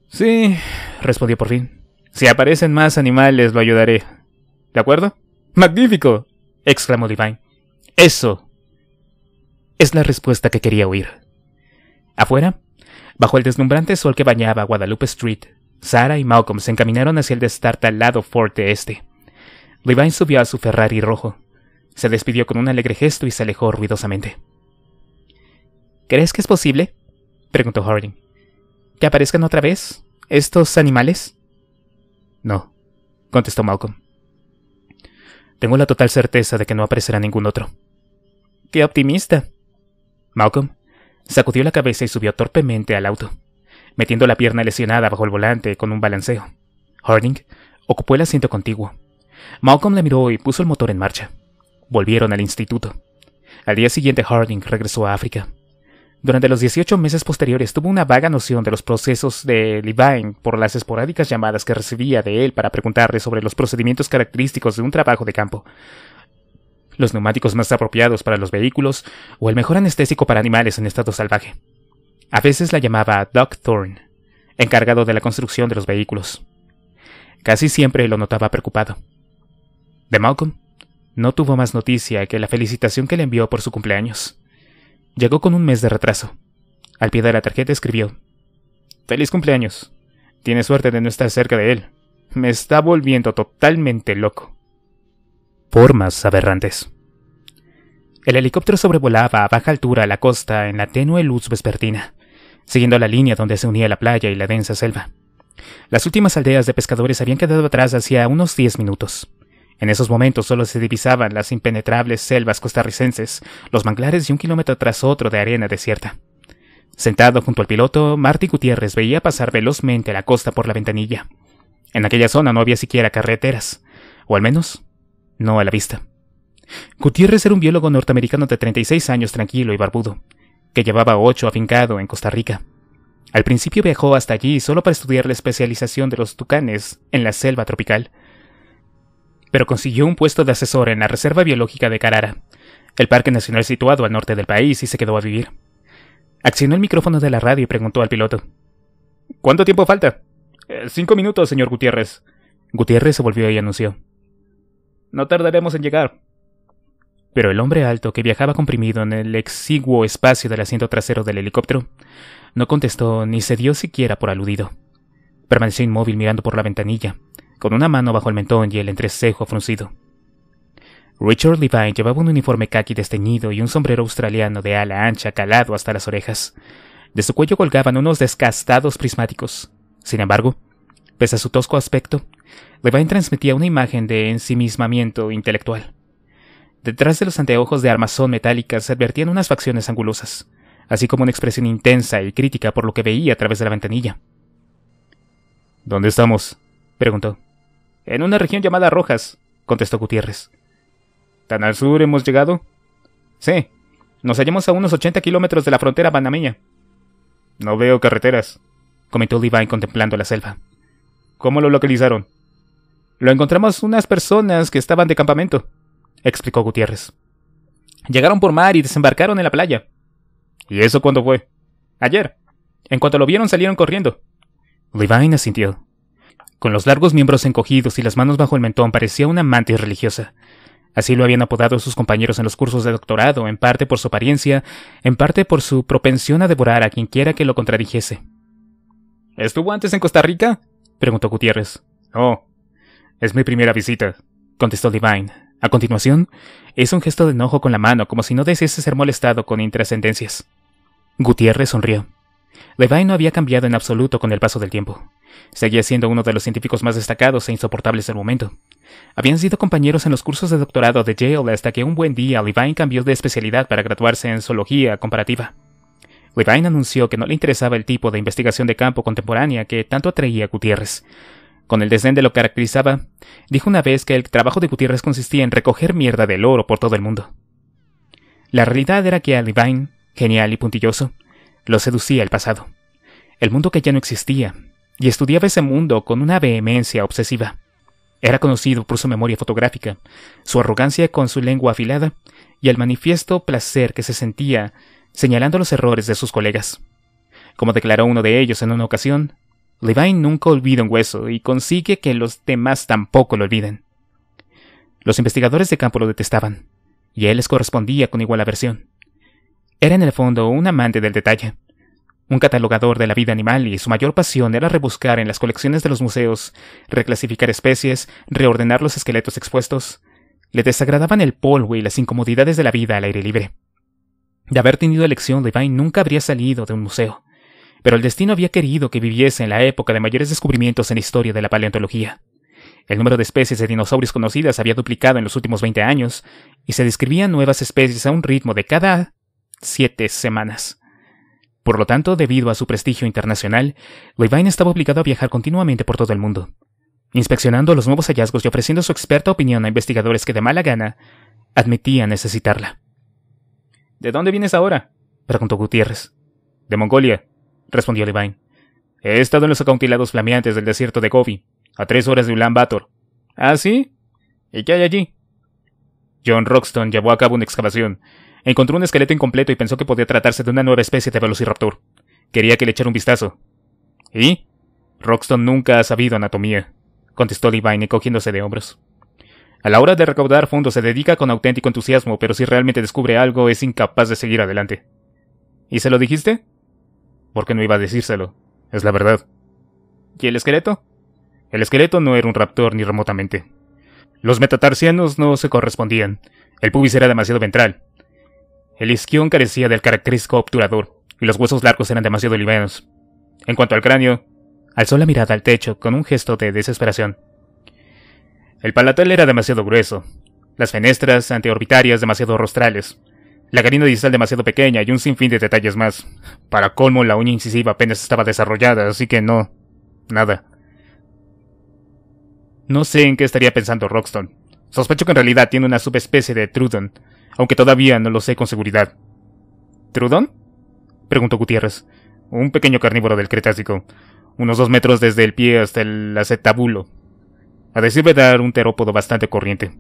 Sí, respondió por fin. Si aparecen más animales, lo ayudaré. ¿De acuerdo? ¡Magnífico! exclamó Divine. Eso es la respuesta que quería oír. Afuera, bajo el deslumbrante sol que bañaba Guadalupe Street, Sara y Malcolm se encaminaron hacia el lado Forte Este. Levine subió a su Ferrari rojo. Se despidió con un alegre gesto y se alejó ruidosamente. ¿Crees que es posible? preguntó Harding. ¿Que aparezcan otra vez estos animales? No, contestó Malcolm. Tengo la total certeza de que no aparecerá ningún otro. ¡Qué optimista! Malcolm sacudió la cabeza y subió torpemente al auto, metiendo la pierna lesionada bajo el volante con un balanceo. Harding ocupó el asiento contiguo. Malcolm le miró y puso el motor en marcha. Volvieron al instituto. Al día siguiente Harding regresó a África. Durante los 18 meses posteriores tuvo una vaga noción de los procesos de Levine por las esporádicas llamadas que recibía de él para preguntarle sobre los procedimientos característicos de un trabajo de campo los neumáticos más apropiados para los vehículos o el mejor anestésico para animales en estado salvaje. A veces la llamaba Doc Thorne, encargado de la construcción de los vehículos. Casi siempre lo notaba preocupado. De Malcolm no tuvo más noticia que la felicitación que le envió por su cumpleaños. Llegó con un mes de retraso. Al pie de la tarjeta escribió: Feliz cumpleaños. Tiene suerte de no estar cerca de él. Me está volviendo totalmente loco formas aberrantes. El helicóptero sobrevolaba a baja altura la costa en la tenue luz vespertina, siguiendo la línea donde se unía la playa y la densa selva. Las últimas aldeas de pescadores habían quedado atrás hacía unos diez minutos. En esos momentos solo se divisaban las impenetrables selvas costarricenses, los manglares y un kilómetro tras otro de arena desierta. Sentado junto al piloto, Marty Gutiérrez veía pasar velozmente la costa por la ventanilla. En aquella zona no había siquiera carreteras, o al menos no a la vista. Gutiérrez era un biólogo norteamericano de 36 años tranquilo y barbudo, que llevaba ocho afincado en Costa Rica. Al principio viajó hasta allí solo para estudiar la especialización de los tucanes en la selva tropical, pero consiguió un puesto de asesor en la Reserva Biológica de Carara, el parque nacional situado al norte del país, y se quedó a vivir. Accionó el micrófono de la radio y preguntó al piloto. ¿Cuánto tiempo falta? Eh, cinco minutos, señor Gutiérrez. Gutiérrez se volvió y anunció. No tardaremos en llegar. Pero el hombre alto que viajaba comprimido en el exiguo espacio del asiento trasero del helicóptero no contestó ni se dio siquiera por aludido. Permaneció inmóvil mirando por la ventanilla, con una mano bajo el mentón y el entrecejo fruncido. Richard Levine llevaba un uniforme khaki desteñido y un sombrero australiano de ala ancha calado hasta las orejas. De su cuello colgaban unos descastados prismáticos. Sin embargo, pese a su tosco aspecto, Levine transmitía una imagen de ensimismamiento intelectual. Detrás de los anteojos de armazón metálica se advertían unas facciones angulosas, así como una expresión intensa y crítica por lo que veía a través de la ventanilla. ¿Dónde estamos? preguntó. En una región llamada Rojas, contestó Gutiérrez. ¿Tan al sur hemos llegado? Sí, nos hallamos a unos 80 kilómetros de la frontera panameña. No veo carreteras, comentó Levine contemplando la selva. ¿Cómo lo localizaron? Lo encontramos unas personas que estaban de campamento, explicó Gutiérrez. Llegaron por mar y desembarcaron en la playa. ¿Y eso cuándo fue? Ayer. En cuanto lo vieron salieron corriendo. Levine asintió. Con los largos miembros encogidos y las manos bajo el mentón parecía una mantis religiosa. Así lo habían apodado sus compañeros en los cursos de doctorado, en parte por su apariencia, en parte por su propensión a devorar a quienquiera que lo contradijese. ¿Estuvo antes en Costa Rica? preguntó Gutiérrez. Oh, es mi primera visita, contestó Levine. A continuación, hizo un gesto de enojo con la mano, como si no desease ser molestado con intrascendencias. Gutiérrez sonrió. Levine no había cambiado en absoluto con el paso del tiempo. Seguía siendo uno de los científicos más destacados e insoportables del momento. Habían sido compañeros en los cursos de doctorado de Yale hasta que un buen día Levine cambió de especialidad para graduarse en zoología comparativa. Levine anunció que no le interesaba el tipo de investigación de campo contemporánea que tanto atraía a Gutiérrez. Con el desdén de lo que caracterizaba, dijo una vez que el trabajo de Gutiérrez consistía en recoger mierda del oro por todo el mundo. La realidad era que a Levine, genial y puntilloso, lo seducía el pasado, el mundo que ya no existía, y estudiaba ese mundo con una vehemencia obsesiva. Era conocido por su memoria fotográfica, su arrogancia con su lengua afilada y el manifiesto placer que se sentía señalando los errores de sus colegas. Como declaró uno de ellos en una ocasión, Levine nunca olvida un hueso y consigue que los demás tampoco lo olviden. Los investigadores de campo lo detestaban, y él les correspondía con igual aversión. Era en el fondo un amante del detalle, un catalogador de la vida animal y su mayor pasión era rebuscar en las colecciones de los museos, reclasificar especies, reordenar los esqueletos expuestos. Le desagradaban el polvo y las incomodidades de la vida al aire libre. De haber tenido elección, Levine nunca habría salido de un museo. Pero el destino había querido que viviese en la época de mayores descubrimientos en la historia de la paleontología. El número de especies de dinosaurios conocidas había duplicado en los últimos 20 años, y se describían nuevas especies a un ritmo de cada siete semanas. Por lo tanto, debido a su prestigio internacional, Levine estaba obligado a viajar continuamente por todo el mundo, inspeccionando los nuevos hallazgos y ofreciendo su experta opinión a investigadores que de mala gana admitían necesitarla. ¿De dónde vienes ahora? preguntó Gutiérrez. De Mongolia, respondió Levine. He estado en los acantilados flameantes del desierto de Gobi, a tres horas de Ulan Bator. ¿Ah, sí? ¿Y qué hay allí? John Roxton llevó a cabo una excavación. Encontró un esqueleto incompleto y pensó que podía tratarse de una nueva especie de velociraptor. Quería que le echara un vistazo. ¿Y? Roxton nunca ha sabido anatomía, contestó Levine cogiéndose de hombros. A la hora de recaudar fondos se dedica con auténtico entusiasmo, pero si realmente descubre algo es incapaz de seguir adelante. ¿Y se lo dijiste? Porque no iba a decírselo. Es la verdad. ¿Y el esqueleto? El esqueleto no era un raptor ni remotamente. Los metatarsianos no se correspondían. El pubis era demasiado ventral. El isquión carecía del característico obturador, y los huesos largos eran demasiado livianos. En cuanto al cráneo, alzó la mirada al techo con un gesto de desesperación. El palatal era demasiado grueso, las fenestras anteorbitarias demasiado rostrales, la carina distal demasiado pequeña y un sinfín de detalles más. Para colmo, la uña incisiva apenas estaba desarrollada, así que no. nada. No sé en qué estaría pensando Roxton. Sospecho que en realidad tiene una subespecie de Trudon, aunque todavía no lo sé con seguridad. ¿Trudon? preguntó Gutiérrez, un pequeño carnívoro del Cretácico, unos dos metros desde el pie hasta el acetábulo. A decir verdad, un terópodo bastante corriente.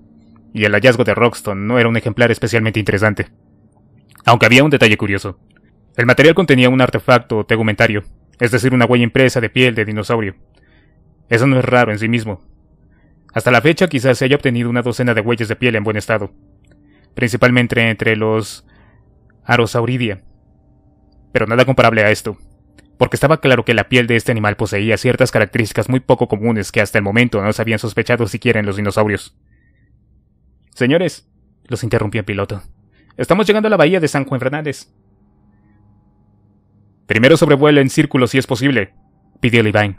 Y el hallazgo de Roxton no era un ejemplar especialmente interesante. Aunque había un detalle curioso. El material contenía un artefacto tegumentario, es decir, una huella impresa de piel de dinosaurio. Eso no es raro en sí mismo. Hasta la fecha quizás se haya obtenido una docena de huellas de piel en buen estado, principalmente entre los Arosauridia. Pero nada comparable a esto porque estaba claro que la piel de este animal poseía ciertas características muy poco comunes que hasta el momento no se habían sospechado siquiera en los dinosaurios. Señores, los interrumpió el piloto. Estamos llegando a la bahía de San Juan Fernández. Primero sobrevuela en círculo si es posible, pidió Levine.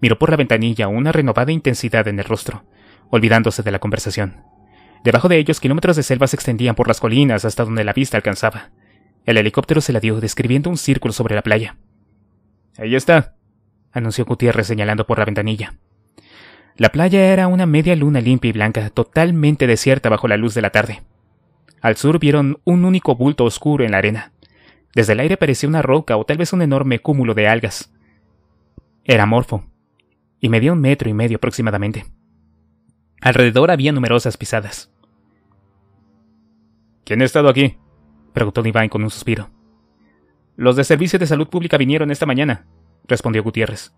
Miró por la ventanilla una renovada intensidad en el rostro, olvidándose de la conversación. Debajo de ellos, kilómetros de selva se extendían por las colinas hasta donde la vista alcanzaba. El helicóptero se la dio, describiendo un círculo sobre la playa. Ahí está, anunció Gutiérrez señalando por la ventanilla. La playa era una media luna limpia y blanca, totalmente desierta bajo la luz de la tarde. Al sur vieron un único bulto oscuro en la arena. Desde el aire parecía una roca o tal vez un enorme cúmulo de algas. Era morfo, y medía un metro y medio aproximadamente. Alrededor había numerosas pisadas. ¿Quién ha estado aquí? preguntó Divine con un suspiro. Los de Servicio de Salud Pública vinieron esta mañana, respondió Gutiérrez.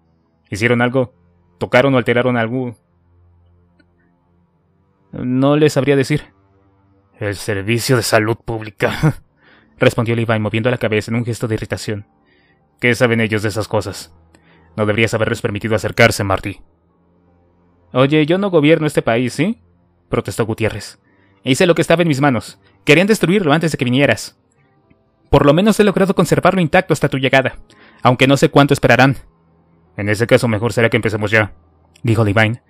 ¿Hicieron algo? ¿Tocaron o alteraron algo? No les sabría decir. El Servicio de Salud Pública, respondió Levi moviendo la cabeza en un gesto de irritación. ¿Qué saben ellos de esas cosas? No deberías haberles permitido acercarse, Marty. Oye, yo no gobierno este país, ¿sí? protestó Gutiérrez. Hice lo que estaba en mis manos. Querían destruirlo antes de que vinieras. Por lo menos he logrado conservarlo intacto hasta tu llegada, aunque no sé cuánto esperarán. En ese caso, mejor será que empecemos ya, dijo Levine.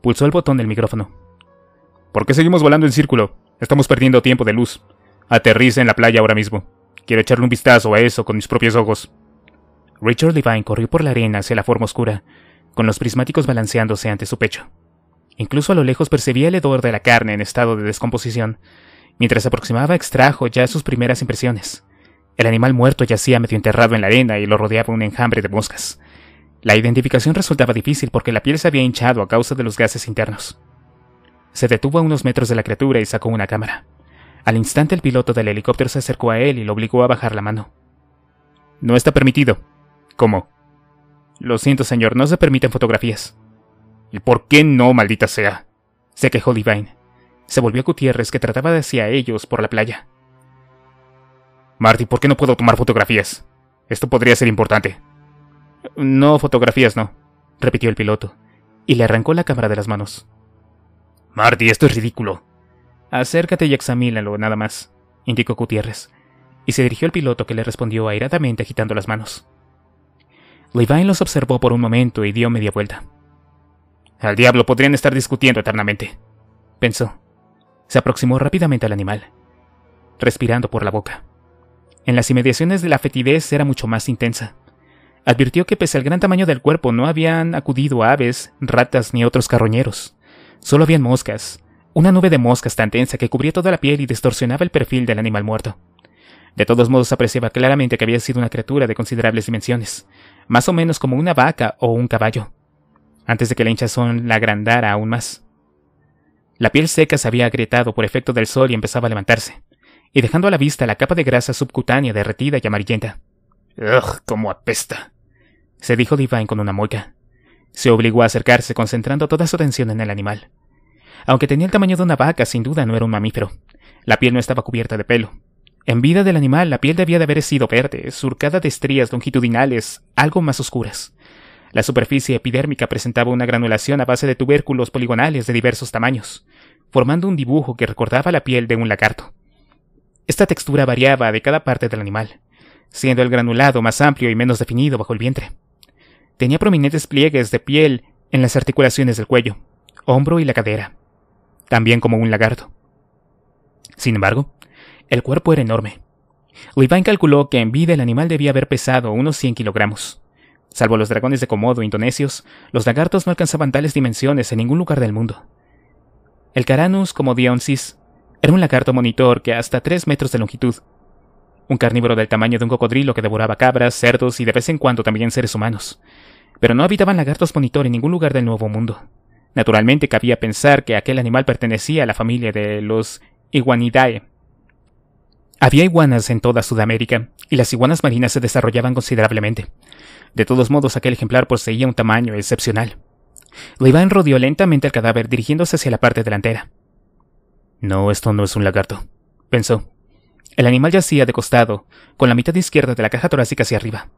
Pulsó el botón del micrófono. ¿Por qué seguimos volando en círculo? Estamos perdiendo tiempo de luz. Aterriza en la playa ahora mismo. Quiero echarle un vistazo a eso con mis propios ojos. Richard Levine corrió por la arena hacia la forma oscura, con los prismáticos balanceándose ante su pecho. Incluso a lo lejos percibía el hedor de la carne en estado de descomposición. Mientras se aproximaba, extrajo ya sus primeras impresiones. El animal muerto yacía medio enterrado en la arena y lo rodeaba un enjambre de moscas. La identificación resultaba difícil porque la piel se había hinchado a causa de los gases internos. Se detuvo a unos metros de la criatura y sacó una cámara. Al instante el piloto del helicóptero se acercó a él y lo obligó a bajar la mano. No está permitido. ¿Cómo? Lo siento, señor, no se permiten fotografías. ¿Y por qué no, maldita sea? se quejó Divine. Se volvió a Gutiérrez, que trataba de hacia ellos por la playa. Marty, ¿por qué no puedo tomar fotografías? Esto podría ser importante. No, fotografías no, repitió el piloto, y le arrancó la cámara de las manos. Marty, esto es ridículo. Acércate y examínalo, nada más, indicó Gutiérrez, y se dirigió al piloto que le respondió airadamente agitando las manos. Levine los observó por un momento y dio media vuelta. Al diablo podrían estar discutiendo eternamente, pensó. Se aproximó rápidamente al animal, respirando por la boca en las inmediaciones de la fetidez era mucho más intensa. Advirtió que pese al gran tamaño del cuerpo no habían acudido aves, ratas ni otros carroñeros. Solo habían moscas, una nube de moscas tan densa que cubría toda la piel y distorsionaba el perfil del animal muerto. De todos modos apreciaba claramente que había sido una criatura de considerables dimensiones, más o menos como una vaca o un caballo, antes de que la hinchazón la agrandara aún más. La piel seca se había agrietado por efecto del sol y empezaba a levantarse y dejando a la vista la capa de grasa subcutánea derretida y amarillenta. ¡Ugh! ¡Cómo apesta! se dijo Divine con una mueca. Se obligó a acercarse concentrando toda su atención en el animal. Aunque tenía el tamaño de una vaca, sin duda no era un mamífero. La piel no estaba cubierta de pelo. En vida del animal, la piel debía de haber sido verde, surcada de estrías longitudinales, algo más oscuras. La superficie epidérmica presentaba una granulación a base de tubérculos poligonales de diversos tamaños, formando un dibujo que recordaba la piel de un lagarto. Esta textura variaba de cada parte del animal, siendo el granulado más amplio y menos definido bajo el vientre. Tenía prominentes pliegues de piel en las articulaciones del cuello, hombro y la cadera, también como un lagarto. Sin embargo, el cuerpo era enorme. Levine calculó que en vida el animal debía haber pesado unos 100 kilogramos. Salvo los dragones de Komodo indonesios, los lagartos no alcanzaban tales dimensiones en ningún lugar del mundo. El Caranus como Dioncis era un lagarto monitor que hasta tres metros de longitud. Un carnívoro del tamaño de un cocodrilo que devoraba cabras, cerdos y de vez en cuando también seres humanos. Pero no habitaban lagartos monitor en ningún lugar del Nuevo Mundo. Naturalmente cabía pensar que aquel animal pertenecía a la familia de los iguanidae. Había iguanas en toda Sudamérica, y las iguanas marinas se desarrollaban considerablemente. De todos modos, aquel ejemplar poseía un tamaño excepcional. iban rodeó lentamente el cadáver dirigiéndose hacia la parte delantera. No, esto no es un lagarto, pensó. El animal yacía de costado, con la mitad izquierda de la caja torácica hacia arriba.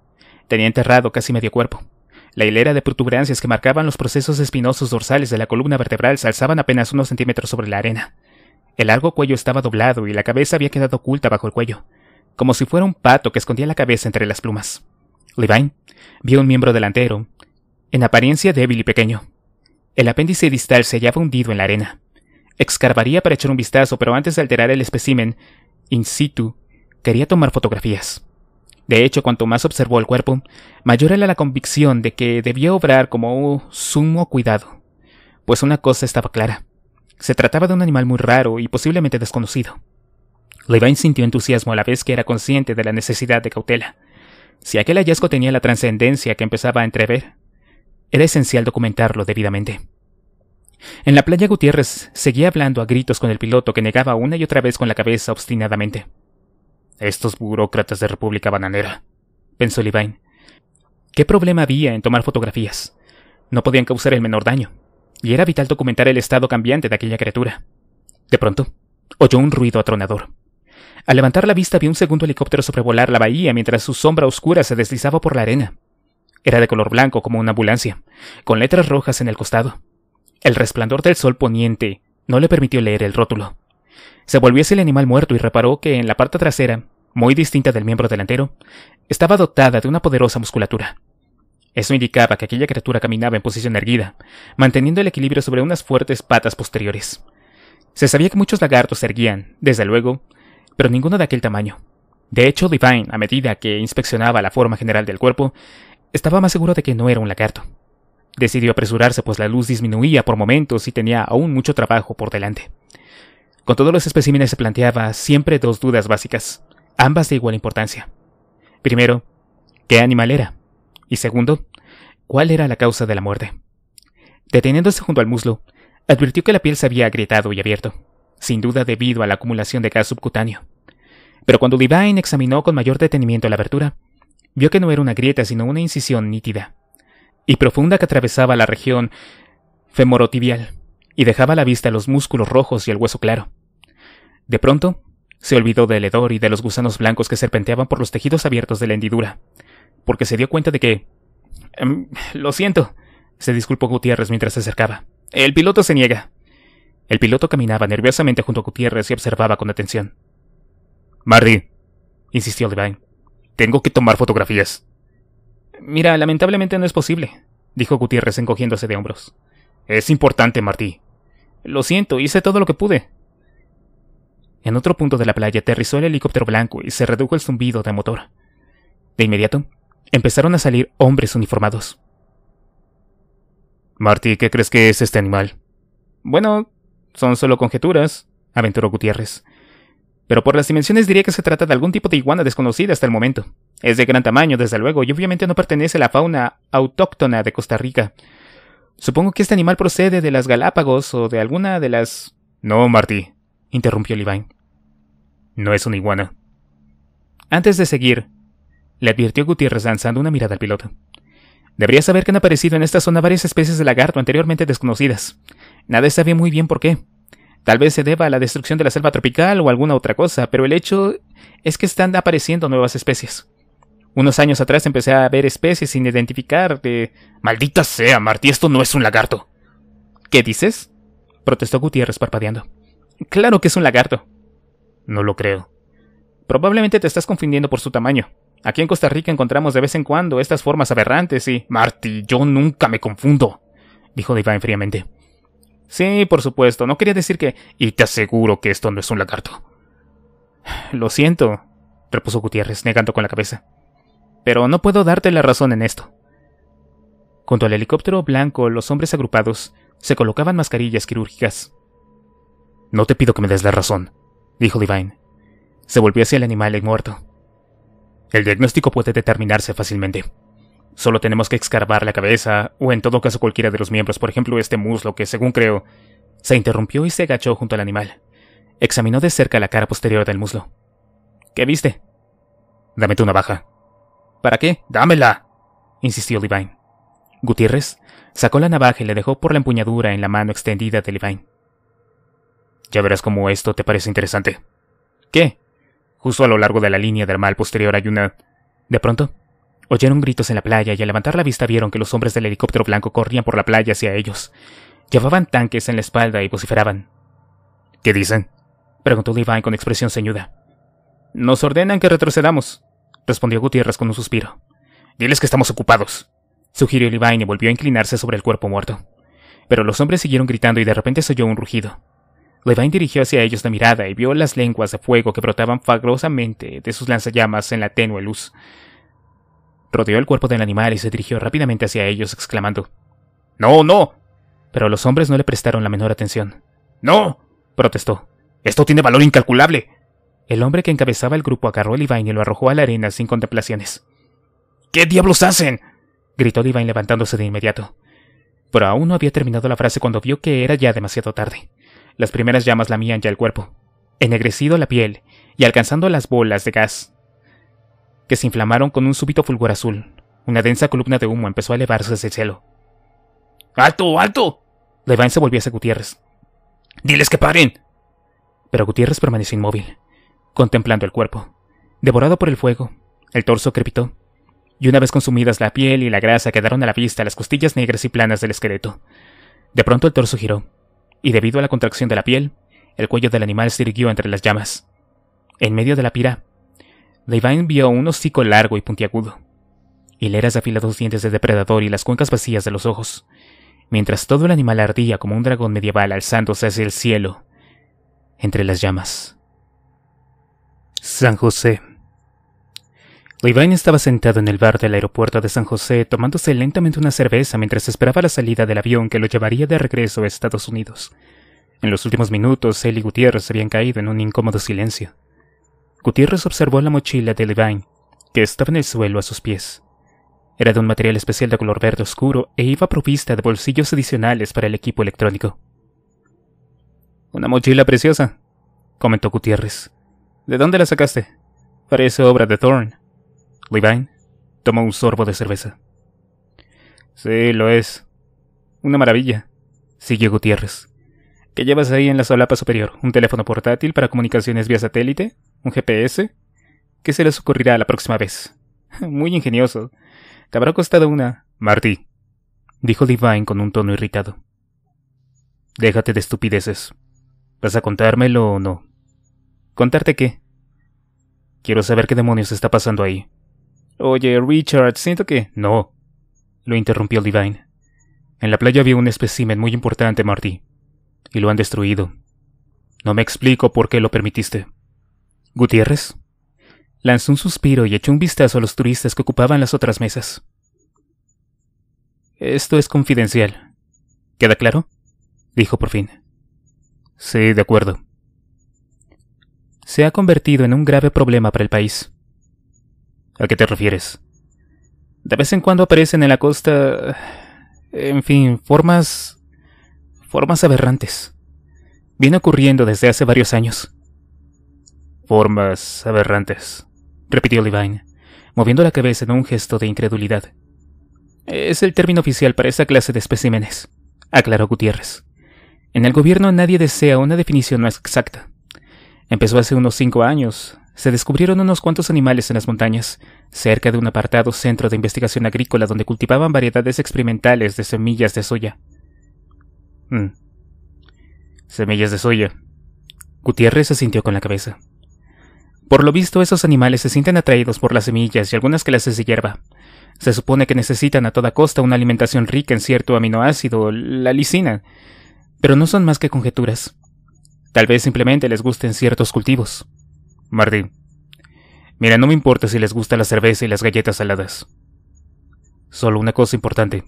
Tenía enterrado casi medio cuerpo. La hilera de protuberancias que marcaban los procesos espinosos dorsales de la columna vertebral se alzaban apenas unos centímetros sobre la arena. El largo cuello estaba doblado y la cabeza había quedado oculta bajo el cuello, como si fuera un pato que escondía la cabeza entre las plumas. Levine vio un miembro delantero, en apariencia débil y pequeño. El apéndice distal se hallaba hundido en la arena. Excarbaría para echar un vistazo, pero antes de alterar el espécimen in situ, quería tomar fotografías. De hecho, cuanto más observó el cuerpo, mayor era la convicción de que debía obrar como sumo cuidado. Pues una cosa estaba clara. Se trataba de un animal muy raro y posiblemente desconocido. Levine sintió entusiasmo a la vez que era consciente de la necesidad de cautela. Si aquel hallazgo tenía la trascendencia que empezaba a entrever, era esencial documentarlo debidamente. En la playa Gutiérrez seguía hablando a gritos con el piloto que negaba una y otra vez con la cabeza obstinadamente. Estos burócratas de República Bananera, pensó Levine. ¿Qué problema había en tomar fotografías? No podían causar el menor daño, y era vital documentar el estado cambiante de aquella criatura. De pronto, oyó un ruido atronador. Al levantar la vista vio un segundo helicóptero sobrevolar la bahía mientras su sombra oscura se deslizaba por la arena. Era de color blanco como una ambulancia, con letras rojas en el costado. El resplandor del sol poniente no le permitió leer el rótulo. Se volvió hacia el animal muerto y reparó que en la parte trasera, muy distinta del miembro delantero, estaba dotada de una poderosa musculatura. Eso indicaba que aquella criatura caminaba en posición erguida, manteniendo el equilibrio sobre unas fuertes patas posteriores. Se sabía que muchos lagartos erguían, desde luego, pero ninguno de aquel tamaño. De hecho, Divine, a medida que inspeccionaba la forma general del cuerpo, estaba más seguro de que no era un lagarto. Decidió apresurarse, pues la luz disminuía por momentos y tenía aún mucho trabajo por delante. Con todos los especímenes se planteaba siempre dos dudas básicas, ambas de igual importancia. Primero, ¿qué animal era? Y segundo, ¿cuál era la causa de la muerte? Deteniéndose junto al muslo, advirtió que la piel se había agrietado y abierto, sin duda debido a la acumulación de gas subcutáneo. Pero cuando Divine examinó con mayor detenimiento la abertura, vio que no era una grieta sino una incisión nítida, y profunda que atravesaba la región femorotibial y dejaba a la vista los músculos rojos y el hueso claro. De pronto, se olvidó del hedor y de los gusanos blancos que serpenteaban por los tejidos abiertos de la hendidura, porque se dio cuenta de que... Em, lo siento, se disculpó Gutiérrez mientras se acercaba. El piloto se niega. El piloto caminaba nerviosamente junto a Gutiérrez y observaba con atención. Marry, insistió Levine, tengo que tomar fotografías. Mira, lamentablemente no es posible, dijo Gutiérrez encogiéndose de hombros. Es importante, Martí. Lo siento, hice todo lo que pude. En otro punto de la playa aterrizó el helicóptero blanco y se redujo el zumbido de motor. De inmediato, empezaron a salir hombres uniformados. Martí, ¿qué crees que es este animal? Bueno, son solo conjeturas, aventuró Gutiérrez. Pero por las dimensiones diría que se trata de algún tipo de iguana desconocida hasta el momento. Es de gran tamaño, desde luego, y obviamente no pertenece a la fauna autóctona de Costa Rica. Supongo que este animal procede de las Galápagos o de alguna de las... No, Martí, interrumpió Levine. No es una iguana. Antes de seguir, le advirtió Gutiérrez lanzando una mirada al piloto. —Debería saber que han aparecido en esta zona varias especies de lagarto anteriormente desconocidas. Nadie sabe muy bien por qué. Tal vez se deba a la destrucción de la selva tropical o alguna otra cosa, pero el hecho es que están apareciendo nuevas especies. Unos años atrás empecé a ver especies sin identificar de... Maldita sea, Marty, esto no es un lagarto. ¿Qué dices? protestó Gutiérrez parpadeando. Claro que es un lagarto. No lo creo. Probablemente te estás confundiendo por su tamaño. Aquí en Costa Rica encontramos de vez en cuando estas formas aberrantes y... Marty, yo nunca me confundo, dijo Divine fríamente. Sí, por supuesto, no quería decir que... Y te aseguro que esto no es un lagarto. Lo siento, repuso Gutiérrez, negando con la cabeza pero no puedo darte la razón en esto. Junto al helicóptero blanco, los hombres agrupados se colocaban mascarillas quirúrgicas. No te pido que me des la razón, dijo Divine. Se volvió hacia el animal muerto. El diagnóstico puede determinarse fácilmente. Solo tenemos que excavar la cabeza, o en todo caso cualquiera de los miembros, por ejemplo este muslo que, según creo, se interrumpió y se agachó junto al animal. Examinó de cerca la cara posterior del muslo. ¿Qué viste? Dame tu navaja, ¿Para qué? Dámela, insistió Levine. Gutiérrez sacó la navaja y la dejó por la empuñadura en la mano extendida de Levine. Ya verás cómo esto te parece interesante. ¿Qué? Justo a lo largo de la línea del mal posterior hay una... De pronto, oyeron gritos en la playa y al levantar la vista vieron que los hombres del helicóptero blanco corrían por la playa hacia ellos. Llevaban tanques en la espalda y vociferaban. ¿Qué dicen? preguntó Levine con expresión ceñuda. Nos ordenan que retrocedamos, respondió Gutiérrez con un suspiro. Diles que estamos ocupados, sugirió Levine y volvió a inclinarse sobre el cuerpo muerto. Pero los hombres siguieron gritando y de repente se oyó un rugido. Levine dirigió hacia ellos la mirada y vio las lenguas de fuego que brotaban fagrosamente de sus lanzallamas en la tenue luz. Rodeó el cuerpo del animal y se dirigió rápidamente hacia ellos, exclamando: ¡No, no! Pero los hombres no le prestaron la menor atención. ¡No! protestó. ¡Esto tiene valor incalculable! El hombre que encabezaba el grupo agarró a Divine y lo arrojó a la arena sin contemplaciones. ¿Qué diablos hacen? gritó Divine levantándose de inmediato. Pero aún no había terminado la frase cuando vio que era ya demasiado tarde. Las primeras llamas lamían ya el cuerpo, ennegrecido la piel y alcanzando las bolas de gas, que se inflamaron con un súbito fulgor azul. Una densa columna de humo empezó a elevarse desde el cielo. ¡Alto, alto! Levine se volvió hacia Gutiérrez. ¡Diles que paren! Pero Gutiérrez permaneció inmóvil, contemplando el cuerpo. Devorado por el fuego, el torso crepitó, y una vez consumidas la piel y la grasa quedaron a la vista las costillas negras y planas del esqueleto. De pronto el torso giró, y debido a la contracción de la piel, el cuello del animal se irguió entre las llamas. En medio de la pira, Divine vio un hocico largo y puntiagudo, hileras de afilados dientes de depredador y las cuencas vacías de los ojos, mientras todo el animal ardía como un dragón medieval alzándose hacia el cielo, entre las llamas. San José. Levine estaba sentado en el bar del aeropuerto de San José tomándose lentamente una cerveza mientras esperaba la salida del avión que lo llevaría de regreso a Estados Unidos. En los últimos minutos, él y Gutiérrez habían caído en un incómodo silencio. Gutiérrez observó la mochila de Levine, que estaba en el suelo a sus pies. Era de un material especial de color verde oscuro e iba provista de bolsillos adicionales para el equipo electrónico. Una mochila preciosa, comentó Gutiérrez. ¿De dónde la sacaste? Parece obra de Thorne. Levine tomó un sorbo de cerveza. Sí, lo es. Una maravilla, siguió Gutiérrez. ¿Qué llevas ahí en la solapa superior? ¿Un teléfono portátil para comunicaciones vía satélite? ¿Un GPS? ¿Qué se les ocurrirá la próxima vez? Muy ingenioso. Te habrá costado una. Martí, dijo Levine con un tono irritado. Déjate de estupideces. ¿Vas a contármelo o no? ¿Contarte qué? Quiero saber qué demonios está pasando ahí. Oye, Richard, siento que... No, lo interrumpió Divine. En la playa había un espécimen muy importante, Marty, y lo han destruido. No me explico por qué lo permitiste. Gutiérrez lanzó un suspiro y echó un vistazo a los turistas que ocupaban las otras mesas. Esto es confidencial. ¿Queda claro? dijo por fin. Sí, de acuerdo se ha convertido en un grave problema para el país. ¿A qué te refieres? De vez en cuando aparecen en la costa... En fin, formas... formas aberrantes. Viene ocurriendo desde hace varios años. Formas aberrantes, repitió Levine, moviendo la cabeza en un gesto de incredulidad. Es el término oficial para esa clase de especímenes, aclaró Gutiérrez. En el gobierno nadie desea una definición más exacta. Empezó hace unos cinco años. Se descubrieron unos cuantos animales en las montañas, cerca de un apartado centro de investigación agrícola donde cultivaban variedades experimentales de semillas de soya. Mm. Semillas de soya. Gutiérrez se sintió con la cabeza. Por lo visto, esos animales se sienten atraídos por las semillas y algunas clases de hierba. Se supone que necesitan a toda costa una alimentación rica en cierto aminoácido, la lisina, pero no son más que conjeturas. Tal vez simplemente les gusten ciertos cultivos. Martín. Mira, no me importa si les gusta la cerveza y las galletas saladas. Solo una cosa importante.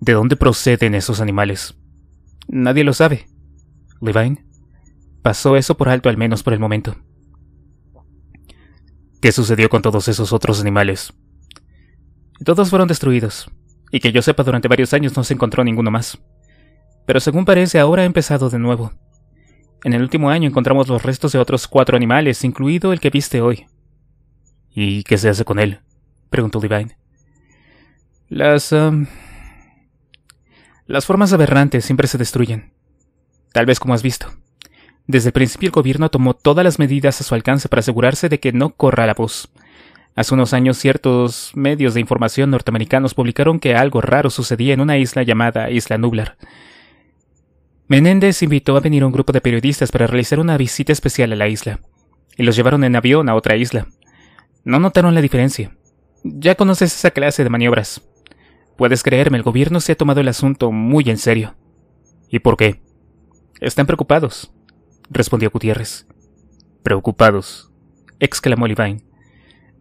¿De dónde proceden esos animales? Nadie lo sabe. Levine, pasó eso por alto al menos por el momento. ¿Qué sucedió con todos esos otros animales? Todos fueron destruidos, y que yo sepa durante varios años no se encontró ninguno más. Pero según parece ahora ha empezado de nuevo. En el último año encontramos los restos de otros cuatro animales, incluido el que viste hoy. ¿Y qué se hace con él? preguntó Divine. Las... Em, las formas aberrantes siempre se destruyen. Tal vez como has visto. Desde el principio el gobierno tomó todas las medidas a su alcance para asegurarse de que no corra la voz. Hace unos años ciertos medios de información norteamericanos publicaron que algo raro sucedía en una isla llamada Isla Nublar. Menéndez invitó a venir un grupo de periodistas para realizar una visita especial a la isla, y los llevaron en avión a otra isla. No notaron la diferencia. Ya conoces esa clase de maniobras. Puedes creerme, el gobierno se ha tomado el asunto muy en serio. ¿Y por qué? Están preocupados, respondió Gutiérrez. Preocupados, exclamó Levine.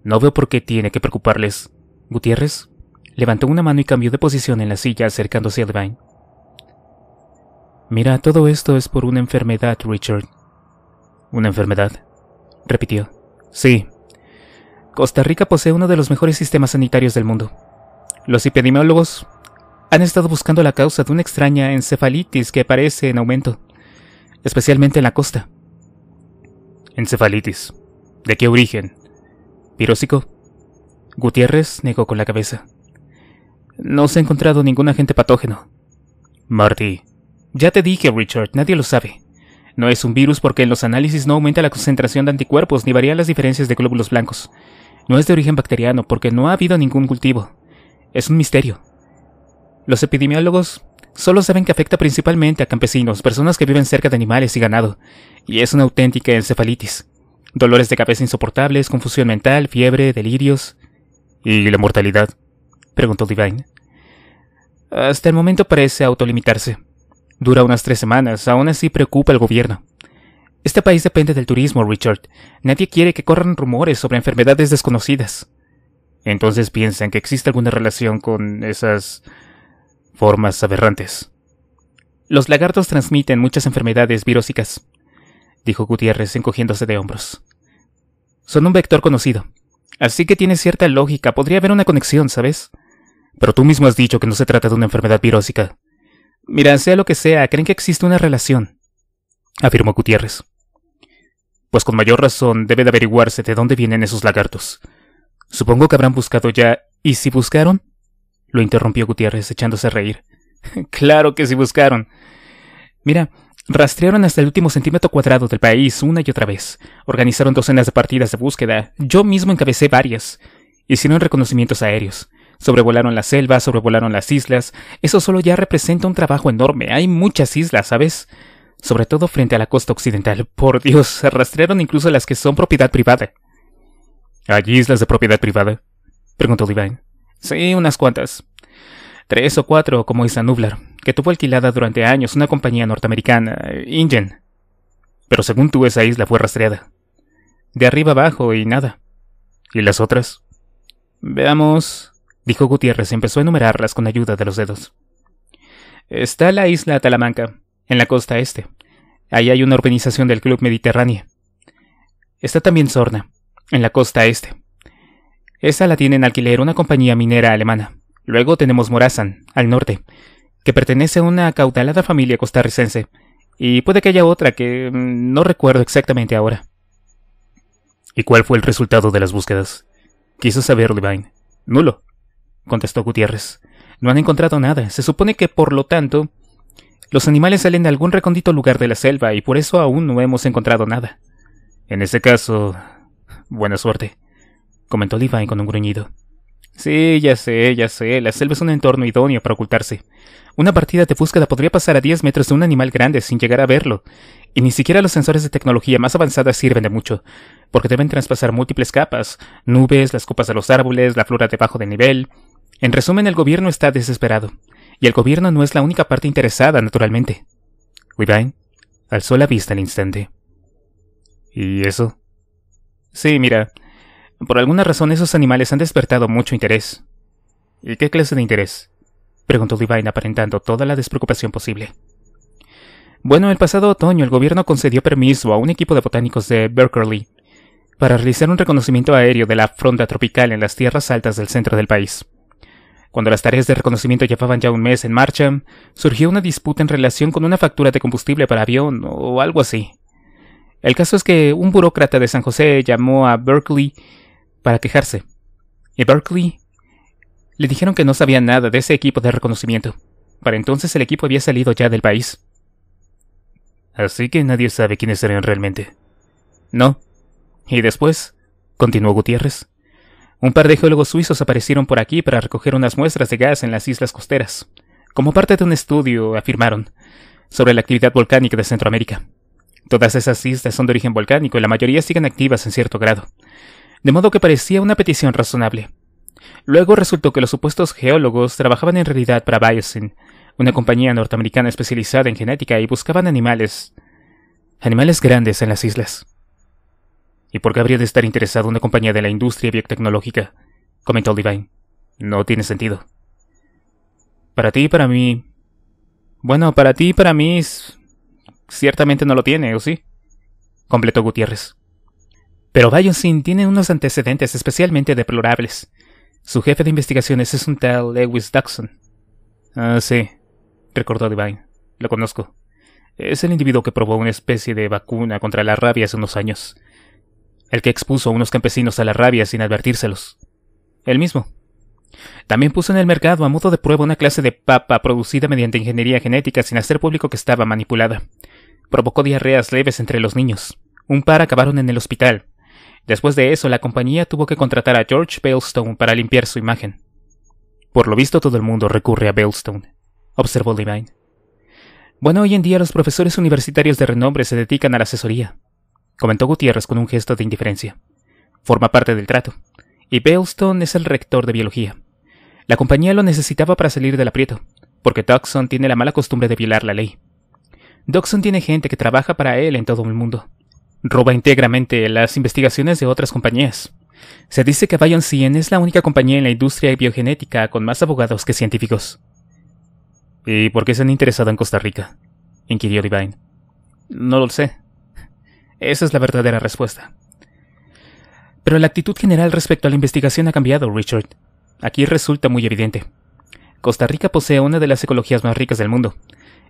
No veo por qué tiene que preocuparles. Gutiérrez levantó una mano y cambió de posición en la silla acercándose a Levine. Mira, todo esto es por una enfermedad, Richard. ¿Una enfermedad? repitió. Sí. Costa Rica posee uno de los mejores sistemas sanitarios del mundo. Los epidemiólogos han estado buscando la causa de una extraña encefalitis que parece en aumento, especialmente en la costa. Encefalitis. ¿De qué origen? ¿Pirósico? Gutiérrez negó con la cabeza. No se ha encontrado ningún agente patógeno. Marty, ya te dije, Richard, nadie lo sabe. No es un virus porque en los análisis no aumenta la concentración de anticuerpos ni varía las diferencias de glóbulos blancos. No es de origen bacteriano porque no ha habido ningún cultivo. Es un misterio. Los epidemiólogos solo saben que afecta principalmente a campesinos, personas que viven cerca de animales y ganado, y es una auténtica encefalitis. Dolores de cabeza insoportables, confusión mental, fiebre, delirios. ¿Y la mortalidad? preguntó Divine. Hasta el momento parece autolimitarse. Dura unas tres semanas, aún así preocupa al gobierno. Este país depende del turismo, Richard. Nadie quiere que corran rumores sobre enfermedades desconocidas. Entonces piensan que existe alguna relación con esas formas aberrantes. Los lagartos transmiten muchas enfermedades virósicas dijo Gutiérrez encogiéndose de hombros. Son un vector conocido, así que tiene cierta lógica, podría haber una conexión, ¿sabes? Pero tú mismo has dicho que no se trata de una enfermedad virósica. Mira, sea lo que sea, creen que existe una relación, afirmó Gutiérrez. Pues con mayor razón debe de averiguarse de dónde vienen esos lagartos. Supongo que habrán buscado ya, y si buscaron, lo interrumpió Gutiérrez echándose a reír. claro que si buscaron. Mira, Rastrearon hasta el último centímetro cuadrado del país una y otra vez. Organizaron docenas de partidas de búsqueda. Yo mismo encabecé varias. Hicieron reconocimientos aéreos. Sobrevolaron la selva, sobrevolaron las islas. Eso solo ya representa un trabajo enorme. Hay muchas islas, ¿sabes? Sobre todo frente a la costa occidental. Por Dios, rastrearon incluso las que son propiedad privada. ¿Hay islas de propiedad privada? Preguntó Divine. Sí, unas cuantas. Tres o cuatro, como Isla Nublar, que tuvo alquilada durante años una compañía norteamericana, Ingen. Pero según tú, esa isla fue rastreada. De arriba abajo y nada. ¿Y las otras? Veamos dijo Gutiérrez y empezó a enumerarlas con ayuda de los dedos. Está la isla Talamanca, en la costa este. Ahí hay una organización del Club Mediterráneo. Está también Sorna, en la costa este. Esa la tiene en alquiler una compañía minera alemana. Luego tenemos Morazán, al norte, que pertenece a una acautalada familia costarricense. Y puede que haya otra que mm, no recuerdo exactamente ahora. ¿Y cuál fue el resultado de las búsquedas? Quiso saber Levine. Nulo contestó Gutiérrez. No han encontrado nada. Se supone que, por lo tanto, los animales salen de algún recóndito lugar de la selva y por eso aún no hemos encontrado nada. En ese caso, buena suerte, comentó Levi con un gruñido. Sí, ya sé, ya sé, la selva es un entorno idóneo para ocultarse. Una partida de búsqueda podría pasar a 10 metros de un animal grande sin llegar a verlo, y ni siquiera los sensores de tecnología más avanzada sirven de mucho, porque deben traspasar múltiples capas, nubes, las copas de los árboles, la flora debajo de nivel, en resumen, el gobierno está desesperado. Y el gobierno no es la única parte interesada, naturalmente. Wibain alzó la vista al instante. ¿Y eso? Sí, mira. Por alguna razón esos animales han despertado mucho interés. ¿Y qué clase de interés? preguntó Divine aparentando toda la despreocupación posible. Bueno, el pasado otoño el gobierno concedió permiso a un equipo de botánicos de Berkeley para realizar un reconocimiento aéreo de la fronda tropical en las tierras altas del centro del país. Cuando las tareas de reconocimiento llevaban ya un mes en marcha, surgió una disputa en relación con una factura de combustible para avión o algo así. El caso es que un burócrata de San José llamó a Berkeley para quejarse. Y Berkeley le dijeron que no sabía nada de ese equipo de reconocimiento. Para entonces el equipo había salido ya del país. Así que nadie sabe quiénes eran realmente. No. Y después, continuó Gutiérrez, un par de geólogos suizos aparecieron por aquí para recoger unas muestras de gas en las islas costeras, como parte de un estudio, afirmaron, sobre la actividad volcánica de Centroamérica. Todas esas islas son de origen volcánico y la mayoría siguen activas en cierto grado, de modo que parecía una petición razonable. Luego resultó que los supuestos geólogos trabajaban en realidad para Biosyn, una compañía norteamericana especializada en genética y buscaban animales. animales grandes en las islas. ¿Y por qué habría de estar interesado una compañía de la industria biotecnológica? comentó Divine. No tiene sentido. Para ti y para mí. Bueno, para ti y para mí. Ciertamente no lo tiene, ¿o sí? completó Gutiérrez. Pero Sin tiene unos antecedentes especialmente deplorables. Su jefe de investigaciones es un tal Lewis Duxon. Ah, sí, recordó Divine. Lo conozco. Es el individuo que probó una especie de vacuna contra la rabia hace unos años el que expuso a unos campesinos a la rabia sin advertírselos. El mismo. También puso en el mercado a modo de prueba una clase de papa producida mediante ingeniería genética sin hacer público que estaba manipulada. Provocó diarreas leves entre los niños. Un par acabaron en el hospital. Después de eso, la compañía tuvo que contratar a George Bellstone para limpiar su imagen. Por lo visto, todo el mundo recurre a Bellstone, observó Levine. Bueno, hoy en día los profesores universitarios de renombre se dedican a la asesoría comentó Gutiérrez con un gesto de indiferencia. Forma parte del trato. Y Bellstone es el rector de biología. La compañía lo necesitaba para salir del aprieto, porque Doxon tiene la mala costumbre de violar la ley. Doxon tiene gente que trabaja para él en todo el mundo. Roba íntegramente las investigaciones de otras compañías. Se dice que Bayon Cien es la única compañía en la industria biogenética con más abogados que científicos. ¿Y por qué se han interesado en Costa Rica? inquirió Divine. No lo sé, esa es la verdadera respuesta. Pero la actitud general respecto a la investigación ha cambiado, Richard. Aquí resulta muy evidente. Costa Rica posee una de las ecologías más ricas del mundo.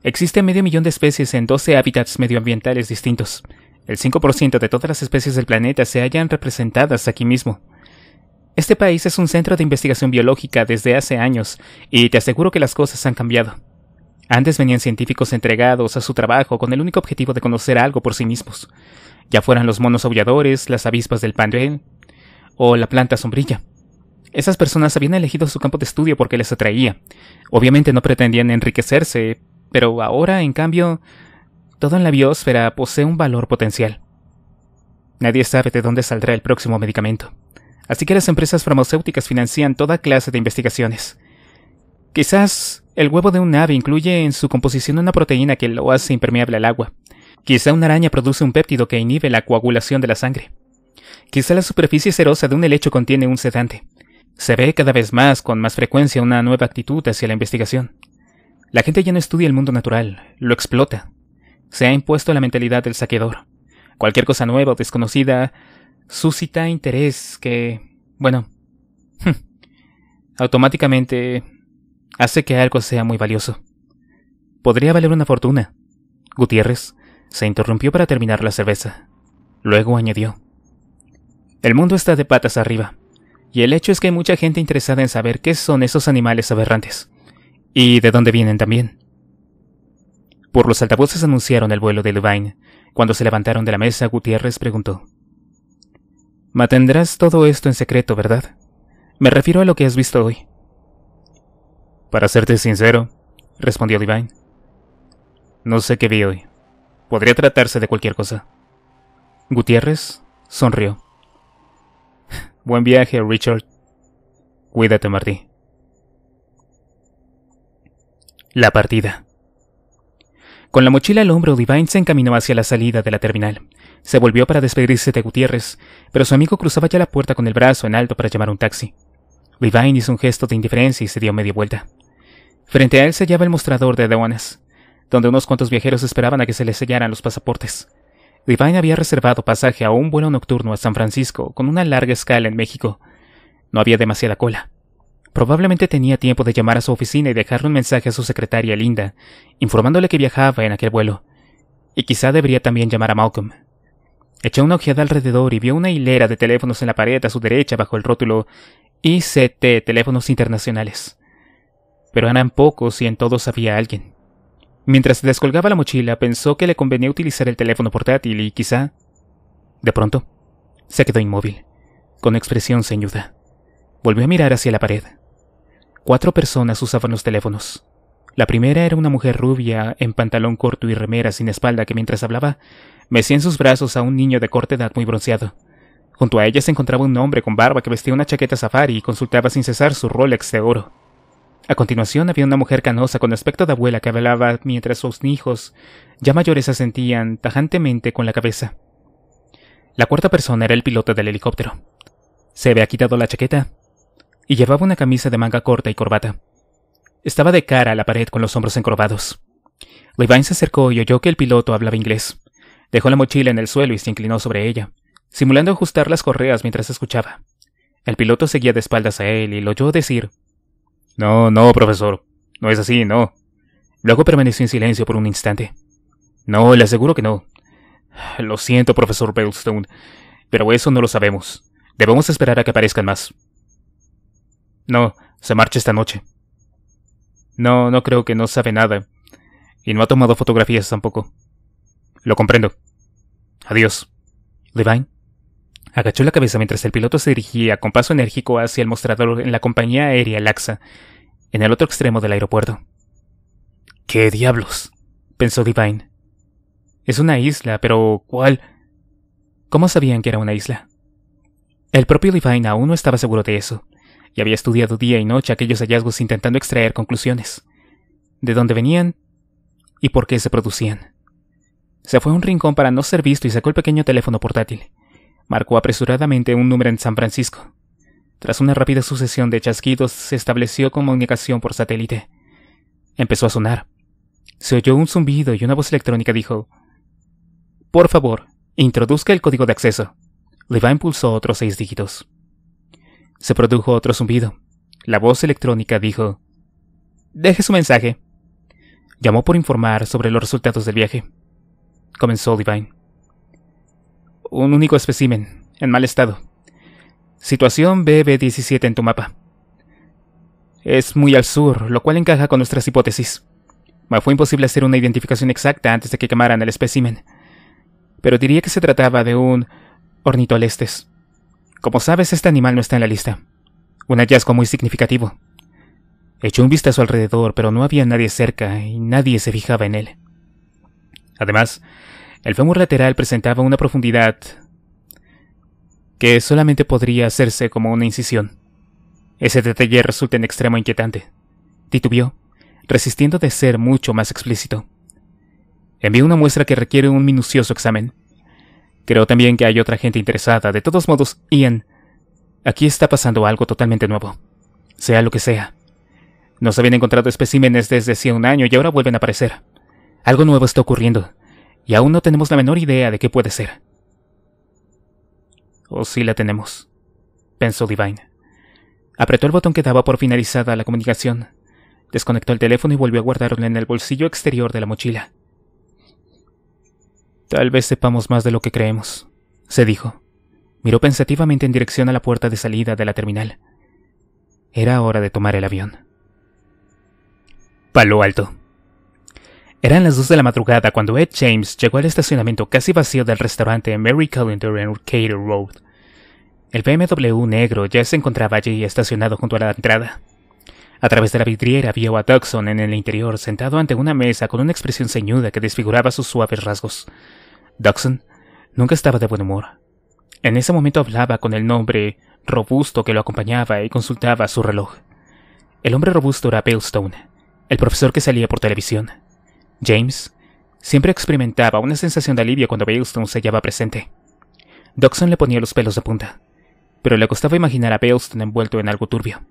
Existe medio millón de especies en 12 hábitats medioambientales distintos. El 5% de todas las especies del planeta se hallan representadas aquí mismo. Este país es un centro de investigación biológica desde hace años, y te aseguro que las cosas han cambiado. Antes venían científicos entregados a su trabajo con el único objetivo de conocer algo por sí mismos, ya fueran los monos aulladores, las avispas del pandrel o la planta sombrilla. Esas personas habían elegido su campo de estudio porque les atraía. Obviamente no pretendían enriquecerse, pero ahora, en cambio, todo en la biosfera posee un valor potencial. Nadie sabe de dónde saldrá el próximo medicamento. Así que las empresas farmacéuticas financian toda clase de investigaciones. Quizás el huevo de un ave incluye en su composición una proteína que lo hace impermeable al agua. Quizá una araña produce un péptido que inhibe la coagulación de la sangre. Quizá la superficie cerosa de un helecho contiene un sedante. Se ve cada vez más con más frecuencia una nueva actitud hacia la investigación. La gente ya no estudia el mundo natural, lo explota. Se ha impuesto la mentalidad del saqueador. Cualquier cosa nueva o desconocida suscita interés que, bueno, automáticamente hace que algo sea muy valioso. Podría valer una fortuna. Gutiérrez se interrumpió para terminar la cerveza. Luego añadió. El mundo está de patas arriba, y el hecho es que hay mucha gente interesada en saber qué son esos animales aberrantes, y de dónde vienen también. Por los altavoces anunciaron el vuelo de Levine. Cuando se levantaron de la mesa, Gutiérrez preguntó. Matendrás todo esto en secreto, ¿verdad? Me refiero a lo que has visto hoy. Para serte sincero, respondió Divine. No sé qué vi hoy. Podría tratarse de cualquier cosa. Gutiérrez sonrió. Buen viaje, Richard. Cuídate, Martí. La partida. Con la mochila al hombro, Divine se encaminó hacia la salida de la terminal. Se volvió para despedirse de Gutiérrez, pero su amigo cruzaba ya la puerta con el brazo en alto para llamar un taxi. Divine hizo un gesto de indiferencia y se dio media vuelta. Frente a él se hallaba el mostrador de aduanas, donde unos cuantos viajeros esperaban a que se les sellaran los pasaportes. Divine había reservado pasaje a un vuelo nocturno a San Francisco con una larga escala en México. No había demasiada cola. Probablemente tenía tiempo de llamar a su oficina y dejarle un mensaje a su secretaria Linda, informándole que viajaba en aquel vuelo. Y quizá debería también llamar a Malcolm. Echó una ojeada alrededor y vio una hilera de teléfonos en la pared a su derecha bajo el rótulo ICT Teléfonos Internacionales pero eran pocos y en todos había alguien. Mientras descolgaba la mochila, pensó que le convenía utilizar el teléfono portátil y quizá... De pronto, se quedó inmóvil, con expresión ceñuda. Volvió a mirar hacia la pared. Cuatro personas usaban los teléfonos. La primera era una mujer rubia, en pantalón corto y remera sin espalda, que mientras hablaba, mecía en sus brazos a un niño de corta edad muy bronceado. Junto a ella se encontraba un hombre con barba que vestía una chaqueta safari y consultaba sin cesar su Rolex de oro. A continuación había una mujer canosa con aspecto de abuela que hablaba mientras sus hijos, ya mayores, asentían tajantemente con la cabeza. La cuarta persona era el piloto del helicóptero. Se había quitado la chaqueta y llevaba una camisa de manga corta y corbata. Estaba de cara a la pared con los hombros encorvados. Levine se acercó y oyó que el piloto hablaba inglés. Dejó la mochila en el suelo y se inclinó sobre ella, simulando ajustar las correas mientras escuchaba. El piloto seguía de espaldas a él y lo oyó decir no, no, profesor. No es así, no. Luego permaneció en silencio por un instante. No, le aseguro que no. Lo siento, profesor Bellstone, pero eso no lo sabemos. Debemos esperar a que aparezcan más. No, se marcha esta noche. No, no creo que no sabe nada. Y no ha tomado fotografías tampoco. Lo comprendo. Adiós. Levine. Agachó la cabeza mientras el piloto se dirigía con paso enérgico hacia el mostrador en la compañía aérea Laxa, en el otro extremo del aeropuerto. ¿Qué diablos? pensó Divine. Es una isla, pero ¿cuál? ¿Cómo sabían que era una isla? El propio Divine aún no estaba seguro de eso, y había estudiado día y noche aquellos hallazgos intentando extraer conclusiones. ¿De dónde venían? ¿Y por qué se producían? Se fue a un rincón para no ser visto y sacó el pequeño teléfono portátil. Marcó apresuradamente un número en San Francisco. Tras una rápida sucesión de chasquidos, se estableció comunicación por satélite. Empezó a sonar. Se oyó un zumbido y una voz electrónica dijo: Por favor, introduzca el código de acceso. Levine pulsó otros seis dígitos. Se produjo otro zumbido. La voz electrónica dijo: Deje su mensaje. Llamó por informar sobre los resultados del viaje. Comenzó Levine un único espécimen, en mal estado. Situación BB17 en tu mapa. Es muy al sur, lo cual encaja con nuestras hipótesis. Me fue imposible hacer una identificación exacta antes de que quemaran el espécimen. Pero diría que se trataba de un ornitolestes. Como sabes, este animal no está en la lista. Un hallazgo muy significativo. Echó un vistazo alrededor, pero no había nadie cerca y nadie se fijaba en él. Además, el fémur lateral presentaba una profundidad que solamente podría hacerse como una incisión. Ese detalle resulta en extremo inquietante. Titubió, resistiendo de ser mucho más explícito. Envío una muestra que requiere un minucioso examen. Creo también que hay otra gente interesada. De todos modos, Ian, aquí está pasando algo totalmente nuevo. Sea lo que sea. no se habían encontrado especímenes desde hacía un año y ahora vuelven a aparecer. Algo nuevo está ocurriendo y aún no tenemos la menor idea de qué puede ser. O oh, sí la tenemos, pensó Divine. Apretó el botón que daba por finalizada la comunicación, desconectó el teléfono y volvió a guardarlo en el bolsillo exterior de la mochila. Tal vez sepamos más de lo que creemos, se dijo. Miró pensativamente en dirección a la puerta de salida de la terminal. Era hora de tomar el avión. Palo alto. Eran las 2 de la madrugada cuando Ed James llegó al estacionamiento casi vacío del restaurante Mary Callender en Urquhart Road. El BMW negro ya se encontraba allí estacionado junto a la entrada. A través de la vidriera vio a Duxon en el interior sentado ante una mesa con una expresión ceñuda que desfiguraba sus suaves rasgos. Duxon nunca estaba de buen humor. En ese momento hablaba con el nombre robusto que lo acompañaba y consultaba su reloj. El hombre robusto era Stone, el profesor que salía por televisión. James siempre experimentaba una sensación de alivio cuando Bailstone se hallaba presente. Dockson le ponía los pelos de punta, pero le costaba imaginar a Bailstone envuelto en algo turbio.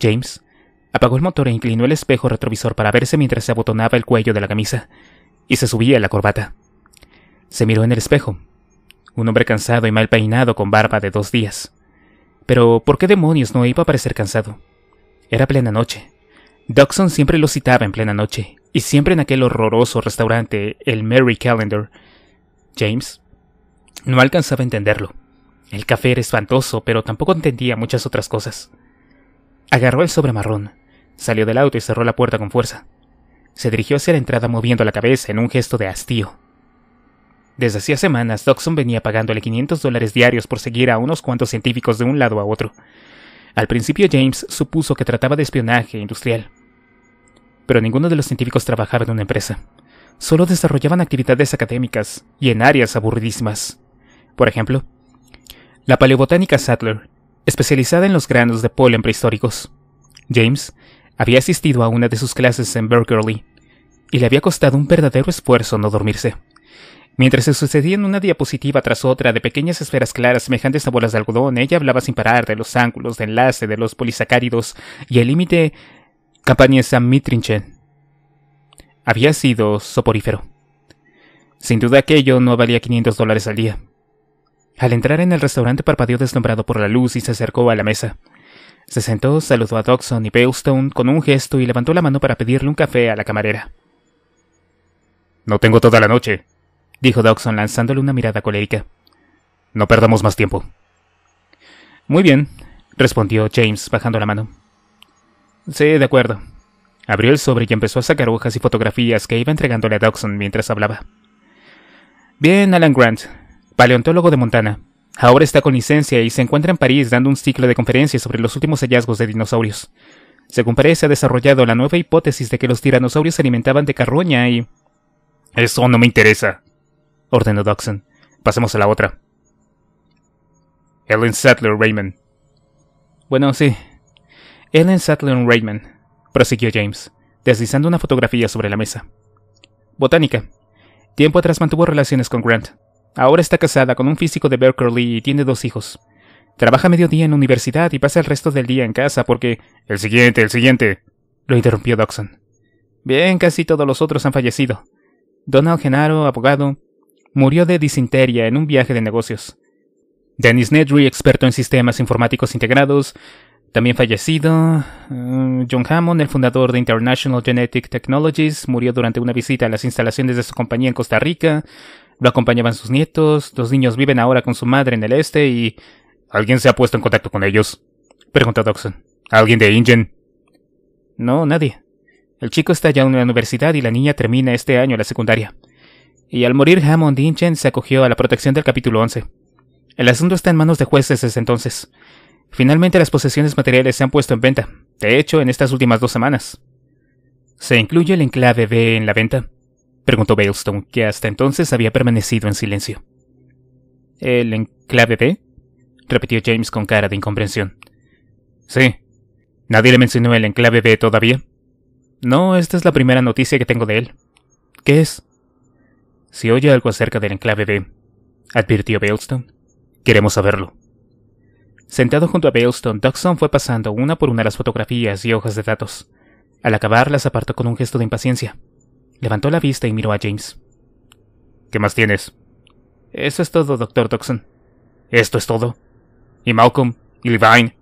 James apagó el motor e inclinó el espejo retrovisor para verse mientras se abotonaba el cuello de la camisa y se subía la corbata. Se miró en el espejo. Un hombre cansado y mal peinado con barba de dos días. Pero, ¿por qué demonios no iba a parecer cansado? Era plena noche, Dawson siempre lo citaba en plena noche, y siempre en aquel horroroso restaurante, el Merry Calendar. James no alcanzaba a entenderlo. El café era espantoso, pero tampoco entendía muchas otras cosas. Agarró el sobre marrón, salió del auto y cerró la puerta con fuerza. Se dirigió hacia la entrada moviendo la cabeza en un gesto de hastío. Desde hacía semanas, Dawson venía pagándole 500 dólares diarios por seguir a unos cuantos científicos de un lado a otro. Al principio James supuso que trataba de espionaje industrial, pero ninguno de los científicos trabajaba en una empresa. Solo desarrollaban actividades académicas y en áreas aburridísimas. Por ejemplo, la paleobotánica Sattler, especializada en los granos de polen prehistóricos. James había asistido a una de sus clases en Berkeley y le había costado un verdadero esfuerzo no dormirse. Mientras se sucedían una diapositiva tras otra de pequeñas esferas claras semejantes a bolas de algodón, ella hablaba sin parar de los ángulos de enlace de los polisacáridos y el límite Campaña Mitrinchen. Había sido soporífero. Sin duda aquello no valía 500 dólares al día. Al entrar en el restaurante parpadeó deslumbrado por la luz y se acercó a la mesa. Se sentó, saludó a dawson y Bellstone con un gesto y levantó la mano para pedirle un café a la camarera. No tengo toda la noche, dijo dawson lanzándole una mirada colérica. No perdamos más tiempo. Muy bien, respondió James bajando la mano. Sí, de acuerdo. Abrió el sobre y empezó a sacar hojas y fotografías que iba entregándole a Dawson mientras hablaba. Bien, Alan Grant, paleontólogo de Montana. Ahora está con licencia y se encuentra en París dando un ciclo de conferencias sobre los últimos hallazgos de dinosaurios. Según parece, ha desarrollado la nueva hipótesis de que los tiranosaurios se alimentaban de carroña y... Eso no me interesa, ordenó Dawson. Pasemos a la otra. ellen Sattler Raymond. Bueno, sí, Ellen Sutherland Raymond, prosiguió James, deslizando una fotografía sobre la mesa. Botánica. Tiempo atrás mantuvo relaciones con Grant. Ahora está casada con un físico de Berkeley y tiene dos hijos. Trabaja mediodía en universidad y pasa el resto del día en casa porque... El siguiente, el siguiente. Lo interrumpió Doxon. Bien, casi todos los otros han fallecido. Donald Genaro, abogado, murió de disentería en un viaje de negocios. Dennis Nedry, experto en sistemas informáticos integrados, también fallecido, eh, John Hammond, el fundador de International Genetic Technologies, murió durante una visita a las instalaciones de su compañía en Costa Rica. Lo acompañaban sus nietos, los niños viven ahora con su madre en el este y... ¿Alguien se ha puesto en contacto con ellos? Preguntó Dawson. ¿Alguien de Ingen? No, nadie. El chico está ya en la universidad y la niña termina este año la secundaria. Y al morir Hammond Ingen se acogió a la protección del capítulo 11. El asunto está en manos de jueces desde entonces. Finalmente las posesiones materiales se han puesto en venta, de hecho en estas últimas dos semanas. ¿Se incluye el enclave B en la venta? Preguntó Bailstone, que hasta entonces había permanecido en silencio. ¿El enclave B? repitió James con cara de incomprensión. Sí. ¿Nadie le mencionó el enclave B todavía? No, esta es la primera noticia que tengo de él. ¿Qué es? Si oye algo acerca del enclave B, advirtió Bailstone, queremos saberlo. Sentado junto a Bailston, Dockson fue pasando una por una las fotografías y hojas de datos. Al acabar, las apartó con un gesto de impaciencia. Levantó la vista y miró a James. ¿Qué más tienes? Eso es todo, doctor Dockson. ¿Esto es todo? ¿Y Malcolm? ¿Y Levine?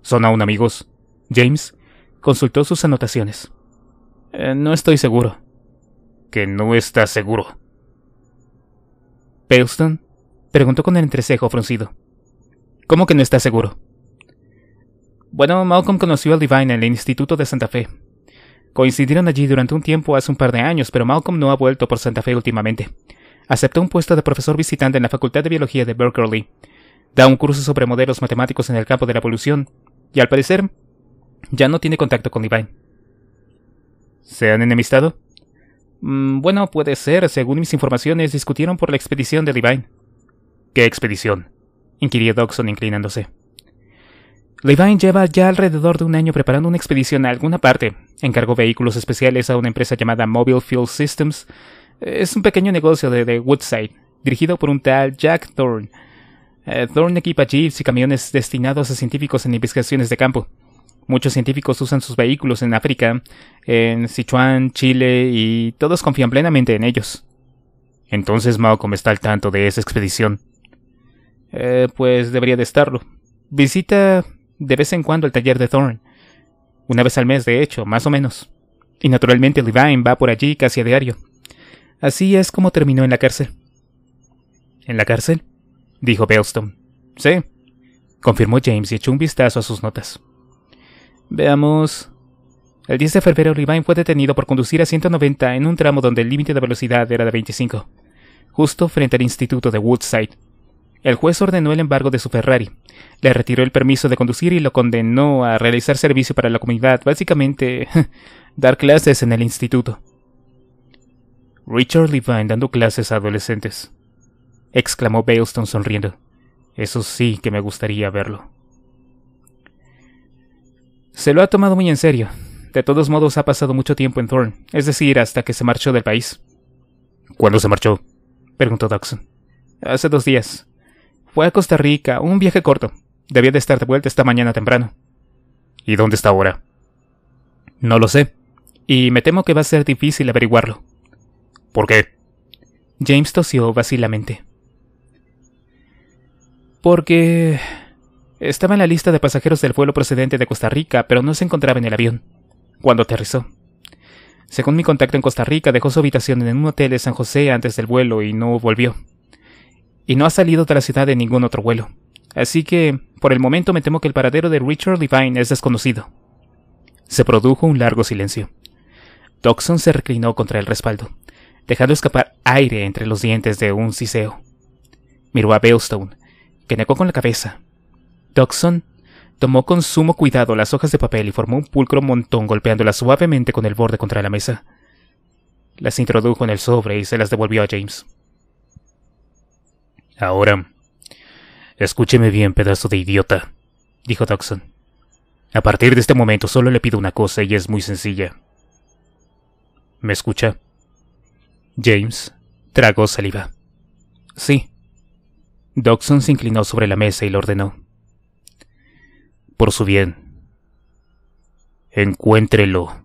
¿Son aún amigos? James consultó sus anotaciones. Eh, no estoy seguro. ¿Que no estás seguro? Bailston preguntó con el entrecejo fruncido. ¿Cómo que no está seguro? Bueno, Malcolm conoció a Levine en el Instituto de Santa Fe. Coincidieron allí durante un tiempo hace un par de años, pero Malcolm no ha vuelto por Santa Fe últimamente. Aceptó un puesto de profesor visitante en la Facultad de Biología de Berkeley. Da un curso sobre modelos matemáticos en el campo de la evolución, y al parecer, ya no tiene contacto con Levine. ¿Se han enemistado? Mm, bueno, puede ser. Según mis informaciones, discutieron por la expedición de Levine. ¿Qué expedición? inquirió dawson inclinándose. Levine lleva ya alrededor de un año preparando una expedición a alguna parte. Encargó vehículos especiales a una empresa llamada Mobile Fuel Systems. Es un pequeño negocio de, de Woodside, dirigido por un tal Jack Thorne. Eh, Thorne equipa jeeps y camiones destinados a científicos en investigaciones de campo. Muchos científicos usan sus vehículos en África, en Sichuan, Chile, y todos confían plenamente en ellos. Entonces Malcolm está al tanto de esa expedición, eh, pues debería de estarlo. Visita de vez en cuando el taller de Thorne. Una vez al mes, de hecho, más o menos. Y naturalmente Levine va por allí casi a diario. Así es como terminó en la cárcel. ¿En la cárcel? dijo Bellstone. Sí, confirmó James y echó un vistazo a sus notas. Veamos. El 10 de febrero, Levine fue detenido por conducir a 190 en un tramo donde el límite de velocidad era de 25, justo frente al instituto de Woodside. El juez ordenó el embargo de su Ferrari, le retiró el permiso de conducir y lo condenó a realizar servicio para la comunidad, básicamente dar clases en el instituto. Richard Levine dando clases a adolescentes, exclamó Bailston sonriendo. Eso sí que me gustaría verlo. Se lo ha tomado muy en serio. De todos modos ha pasado mucho tiempo en Thorn, es decir, hasta que se marchó del país. ¿Cuándo se marchó? preguntó Dawson. Hace dos días. Fue a Costa Rica, un viaje corto. Debía de estar de vuelta esta mañana temprano. ¿Y dónde está ahora? No lo sé, y me temo que va a ser difícil averiguarlo. ¿Por qué? James tosió vacilamente. Porque... Estaba en la lista de pasajeros del vuelo procedente de Costa Rica, pero no se encontraba en el avión, cuando aterrizó. Según mi contacto en Costa Rica, dejó su habitación en un hotel de San José antes del vuelo y no volvió y no ha salido de la ciudad en ningún otro vuelo. Así que, por el momento me temo que el paradero de Richard Levine es desconocido. Se produjo un largo silencio. Toxon se reclinó contra el respaldo, dejando escapar aire entre los dientes de un siseo. Miró a Bellstone, que negó con la cabeza. Toxon tomó con sumo cuidado las hojas de papel y formó un pulcro montón golpeándolas suavemente con el borde contra la mesa. Las introdujo en el sobre y se las devolvió a James. Ahora, escúcheme bien, pedazo de idiota, dijo Doxson. A partir de este momento solo le pido una cosa y es muy sencilla. ¿Me escucha? James tragó saliva. Sí. Doxson se inclinó sobre la mesa y le ordenó. Por su bien. Encuéntrelo.